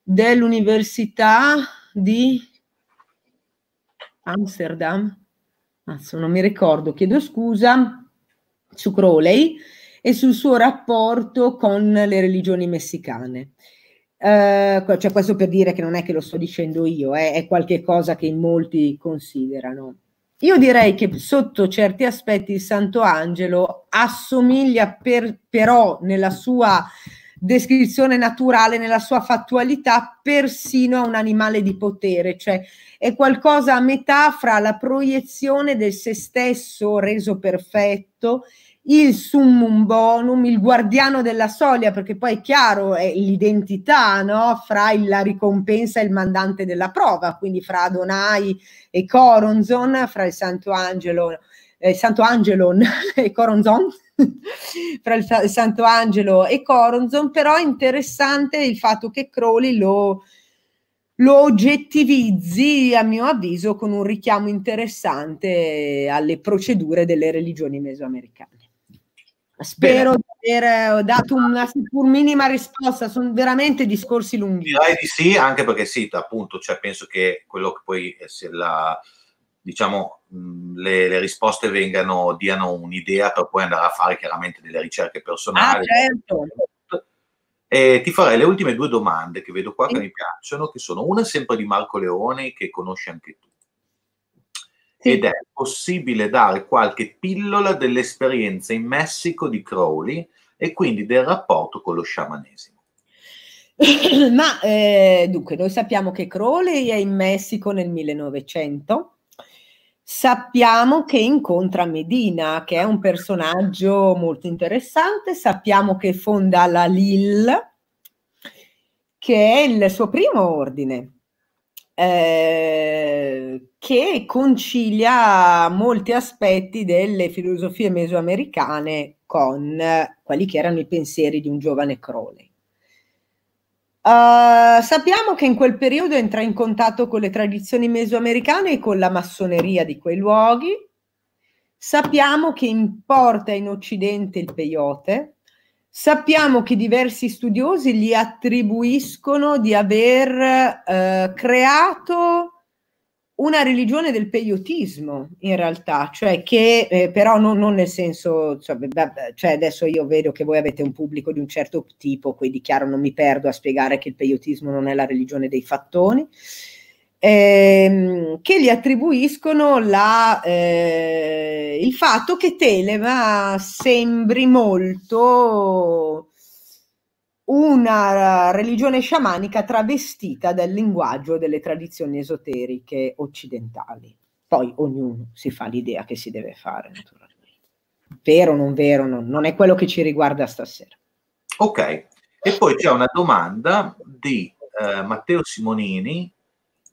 dell'Università di Amsterdam, Adesso non mi ricordo, chiedo scusa, su Crowley e sul suo rapporto con le religioni messicane eh, cioè questo per dire che non è che lo sto dicendo io, eh, è qualcosa che molti considerano. Io direi che sotto certi aspetti il Santo Angelo assomiglia per, però nella sua descrizione naturale, nella sua fattualità, persino a un animale di potere, cioè è qualcosa a metà fra la proiezione del se stesso reso perfetto il summum bonum, il guardiano della soglia, perché poi è chiaro, è l'identità no? fra la ricompensa e il mandante della prova, quindi fra Adonai e Coronzon, fra il Santo Angelo, eh, Santo Angelon e Coronzon, fra il, il, Santo Angelo e Coronzon, però è interessante il fatto che Crowley lo, lo oggettivizzi, a mio avviso, con un richiamo interessante alle procedure delle religioni mesoamericane. Spero Bene. di aver eh, dato ah. una pur minima risposta, sono veramente discorsi lunghi. Direi di sì, anche perché sì, appunto, cioè, penso che quello che poi eh, se la, diciamo, le, le, risposte vengano, diano un'idea per poi andare a fare chiaramente delle ricerche personali. Ah, certo. E ti farei le ultime due domande che vedo qua sì. che mi piacciono, che sono una sempre di Marco Leone che conosci anche tu sì. ed è possibile dare qualche pillola dell'esperienza in Messico di Crowley e quindi del rapporto con lo sciamanesimo. Ma eh, dunque, noi sappiamo che Crowley è in Messico nel 1900. Sappiamo che incontra Medina, che è un personaggio molto interessante, sappiamo che fonda la Lil, che è il suo primo ordine, eh, che concilia molti aspetti delle filosofie mesoamericane con quelli che erano i pensieri di un giovane Crowley. Uh, sappiamo che in quel periodo entra in contatto con le tradizioni mesoamericane e con la massoneria di quei luoghi. Sappiamo che importa in Occidente il peyote, Sappiamo che diversi studiosi gli attribuiscono di aver eh, creato una religione del peiotismo, in realtà, cioè che eh, però non, non, nel senso, cioè, cioè, adesso io vedo che voi avete un pubblico di un certo tipo, quindi chiaro non mi perdo a spiegare che il peiotismo non è la religione dei fattoni, ehm, che gli attribuiscono la, eh, il fatto che Telema sembri molto una religione sciamanica travestita dal linguaggio delle tradizioni esoteriche occidentali. Poi ognuno si fa l'idea che si deve fare, naturalmente. Vero o non vero, non, non è quello che ci riguarda stasera. Ok, e poi c'è una domanda di eh, Matteo Simonini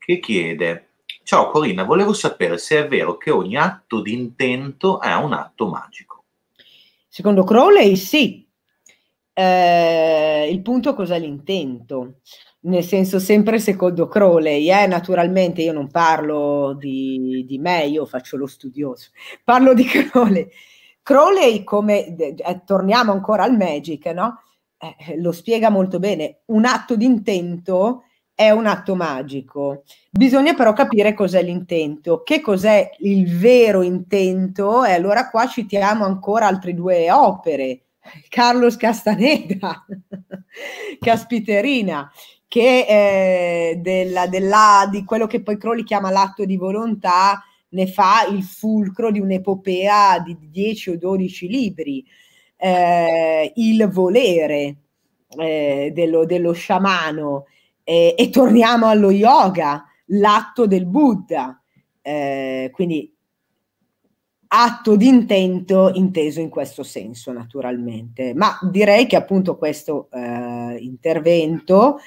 che chiede Ciao Corina, volevo sapere se è vero che ogni atto di intento è un atto magico. Secondo Crowley sì. Eh, il punto cos'è l'intento? Nel senso sempre secondo Crowley, eh, naturalmente io non parlo di, di, me, io faccio lo studioso, parlo di Crowley. Crowley come, eh, torniamo ancora al Magic, no? Eh, lo spiega molto bene, un atto di intento è un atto magico. Bisogna però capire cos'è l'intento, che cos'è il vero intento, e allora qua citiamo ancora altre due opere, Carlos Castaneda, Caspiterina, che eh, della, della, di quello che poi Crowley chiama l'atto di volontà ne fa il fulcro di un'epopea di 10 o 12 libri, eh, il volere eh, dello, dello sciamano. E, e torniamo allo yoga, l'atto del Buddha, eh, quindi atto di intento inteso in questo senso naturalmente. Ma direi che appunto questo eh, intervento,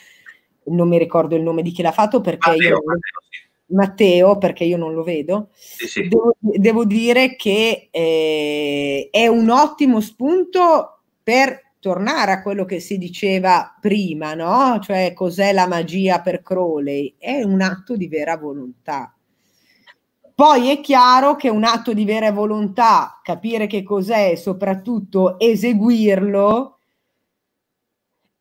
non mi ricordo il nome di chi l'ha fatto perché Matteo, io... Matteo, sì. Matteo, perché io non lo vedo, sì, sì. Devo, devo, dire che eh, è un ottimo spunto per tornare a quello che si diceva prima, no? Cioè cos'è la magia per Crowley? È un atto di vera volontà. Poi è chiaro che un atto di vera volontà, capire che cos'è e soprattutto eseguirlo,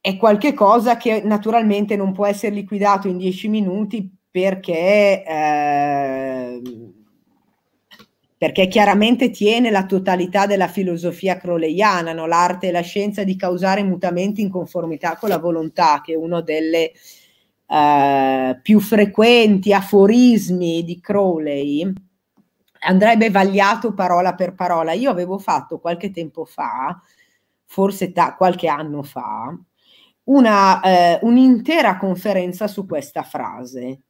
è qualcosa che naturalmente non può essere liquidato in dieci minuti perché eh, perché chiaramente tiene la totalità della filosofia croleiana, no? l'arte e la scienza di causare mutamenti in conformità con la volontà, che è uno delle eh, più frequenti aforismi di Crowley, andrebbe vagliato parola per parola. Io avevo fatto qualche tempo fa, forse ta- qualche anno fa, una, eh, un'intera conferenza su questa frase,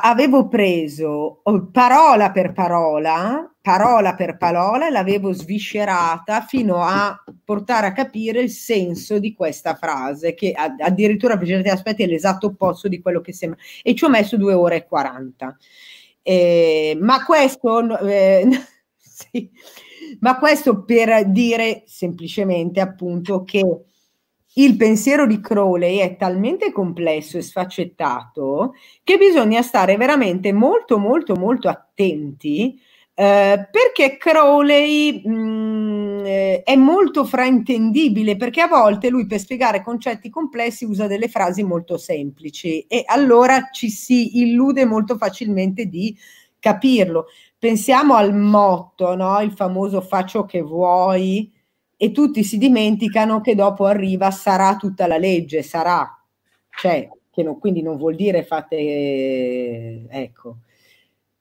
avevo preso oh, parola per parola, parola per parola, e l'avevo sviscerata fino a portare a capire il senso di questa frase, che addirittura per certi aspetti è l'esatto opposto di quello che sembra. E ci ho messo due ore e 40. Eh, ma questo... Eh, sì. Ma questo per dire semplicemente appunto che il pensiero di Crowley è talmente complesso e sfaccettato che bisogna stare veramente molto, molto, molto attenti eh, perché Crowley mh, mm, eh, è molto fraintendibile perché a volte lui per spiegare concetti complessi usa delle frasi molto semplici e allora ci si illude molto facilmente di capirlo. Pensiamo al motto, no? il famoso faccio che vuoi, e tutti si dimenticano che dopo arriva sarà tutta la legge, sarà, cioè, che no, quindi non vuol dire fate, ecco,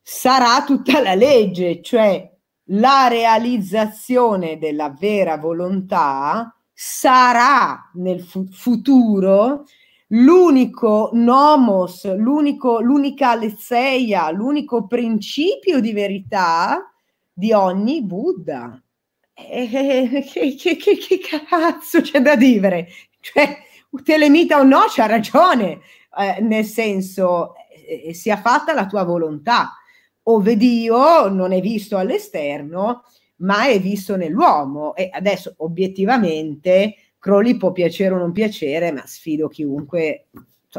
sarà tutta la legge, cioè la realizzazione della vera volontà sarà nel fu- futuro l'unico nomos, l'unico, l'unica lezeia, l'unico principio di verità di ogni Buddha eh, che, che, che, che, cazzo c'è da dire? Cioè, Telemita o no, c'ha ragione, eh, nel senso, eh, sia fatta la tua volontà. Ove Dio non è visto all'esterno, ma è visto nell'uomo. E adesso, obiettivamente, Crowley può piacere o non piacere, ma sfido chiunque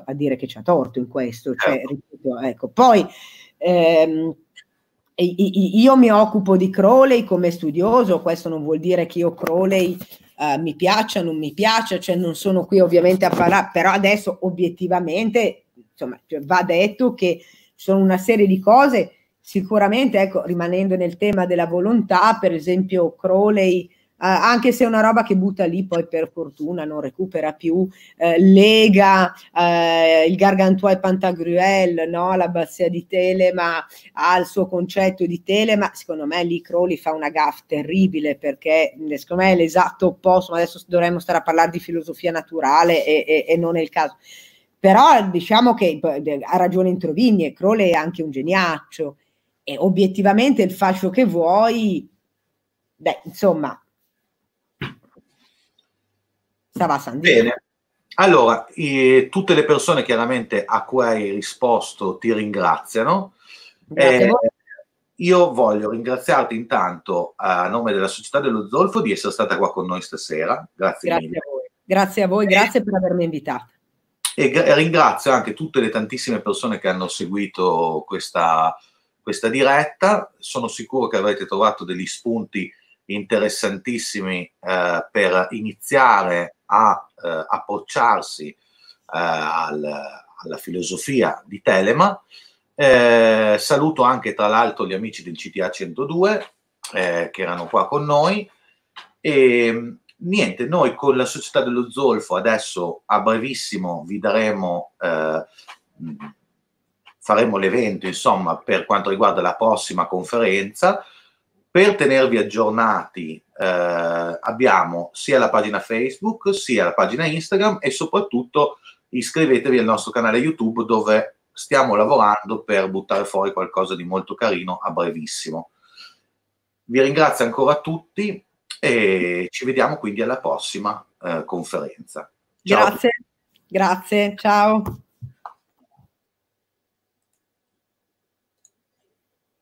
a dire che c'ha torto in questo. Cioè, certo. ripeto, ecco. Poi... Ehm, io mi occupo di Crowley come studioso, questo non vuol dire che io Crowley eh, mi piaccia, non mi piaccia, cioè non sono qui ovviamente a parlare, però adesso obiettivamente insomma, cioè, va detto che ci sono una serie di cose, sicuramente ecco, rimanendo nel tema della volontà, per esempio Crowley eh, anche se è una roba che butta lì, poi per fortuna non recupera più, eh, lega eh, il Gargantua e Pantagruel, no? la di Telema, al suo concetto di Telema, secondo me lì Crowley fa una gaffa terribile perché secondo me è l'esatto opposto, ma adesso dovremmo stare a parlare di filosofia naturale e, e, e non è il caso. Però diciamo che ha ragione Introvigni e Crowley è anche un geniaccio e obiettivamente il fascio che vuoi, beh insomma Brava Bene. Allora, eh, tutte le persone chiaramente a cui hai risposto ti ringraziano. Eh, io voglio ringraziarti intanto a nome della Società dello Zolfo di essere stata qua con noi stasera. Grazie, grazie mille. A voi. Grazie a voi, grazie per avermi invitato. E gra- ringrazio anche tutte le tantissime persone che hanno seguito questa, questa diretta. Sono sicuro che avrete trovato degli spunti interessantissimi eh, per iniziare a eh, approcciarsi eh, al, alla filosofia di Telema. Eh, saluto anche tra l'altro gli amici del CTA 102 eh, che erano qua con noi e niente, noi con la società dello zolfo adesso a brevissimo vi daremo eh, faremo l'evento insomma per quanto riguarda la prossima conferenza per tenervi aggiornati eh, abbiamo sia la pagina Facebook sia la pagina Instagram e soprattutto iscrivetevi al nostro canale YouTube dove stiamo lavorando per buttare fuori qualcosa di molto carino a brevissimo. Vi ringrazio ancora tutti e ci vediamo quindi alla prossima eh, conferenza. Ciao. Grazie, grazie, ciao.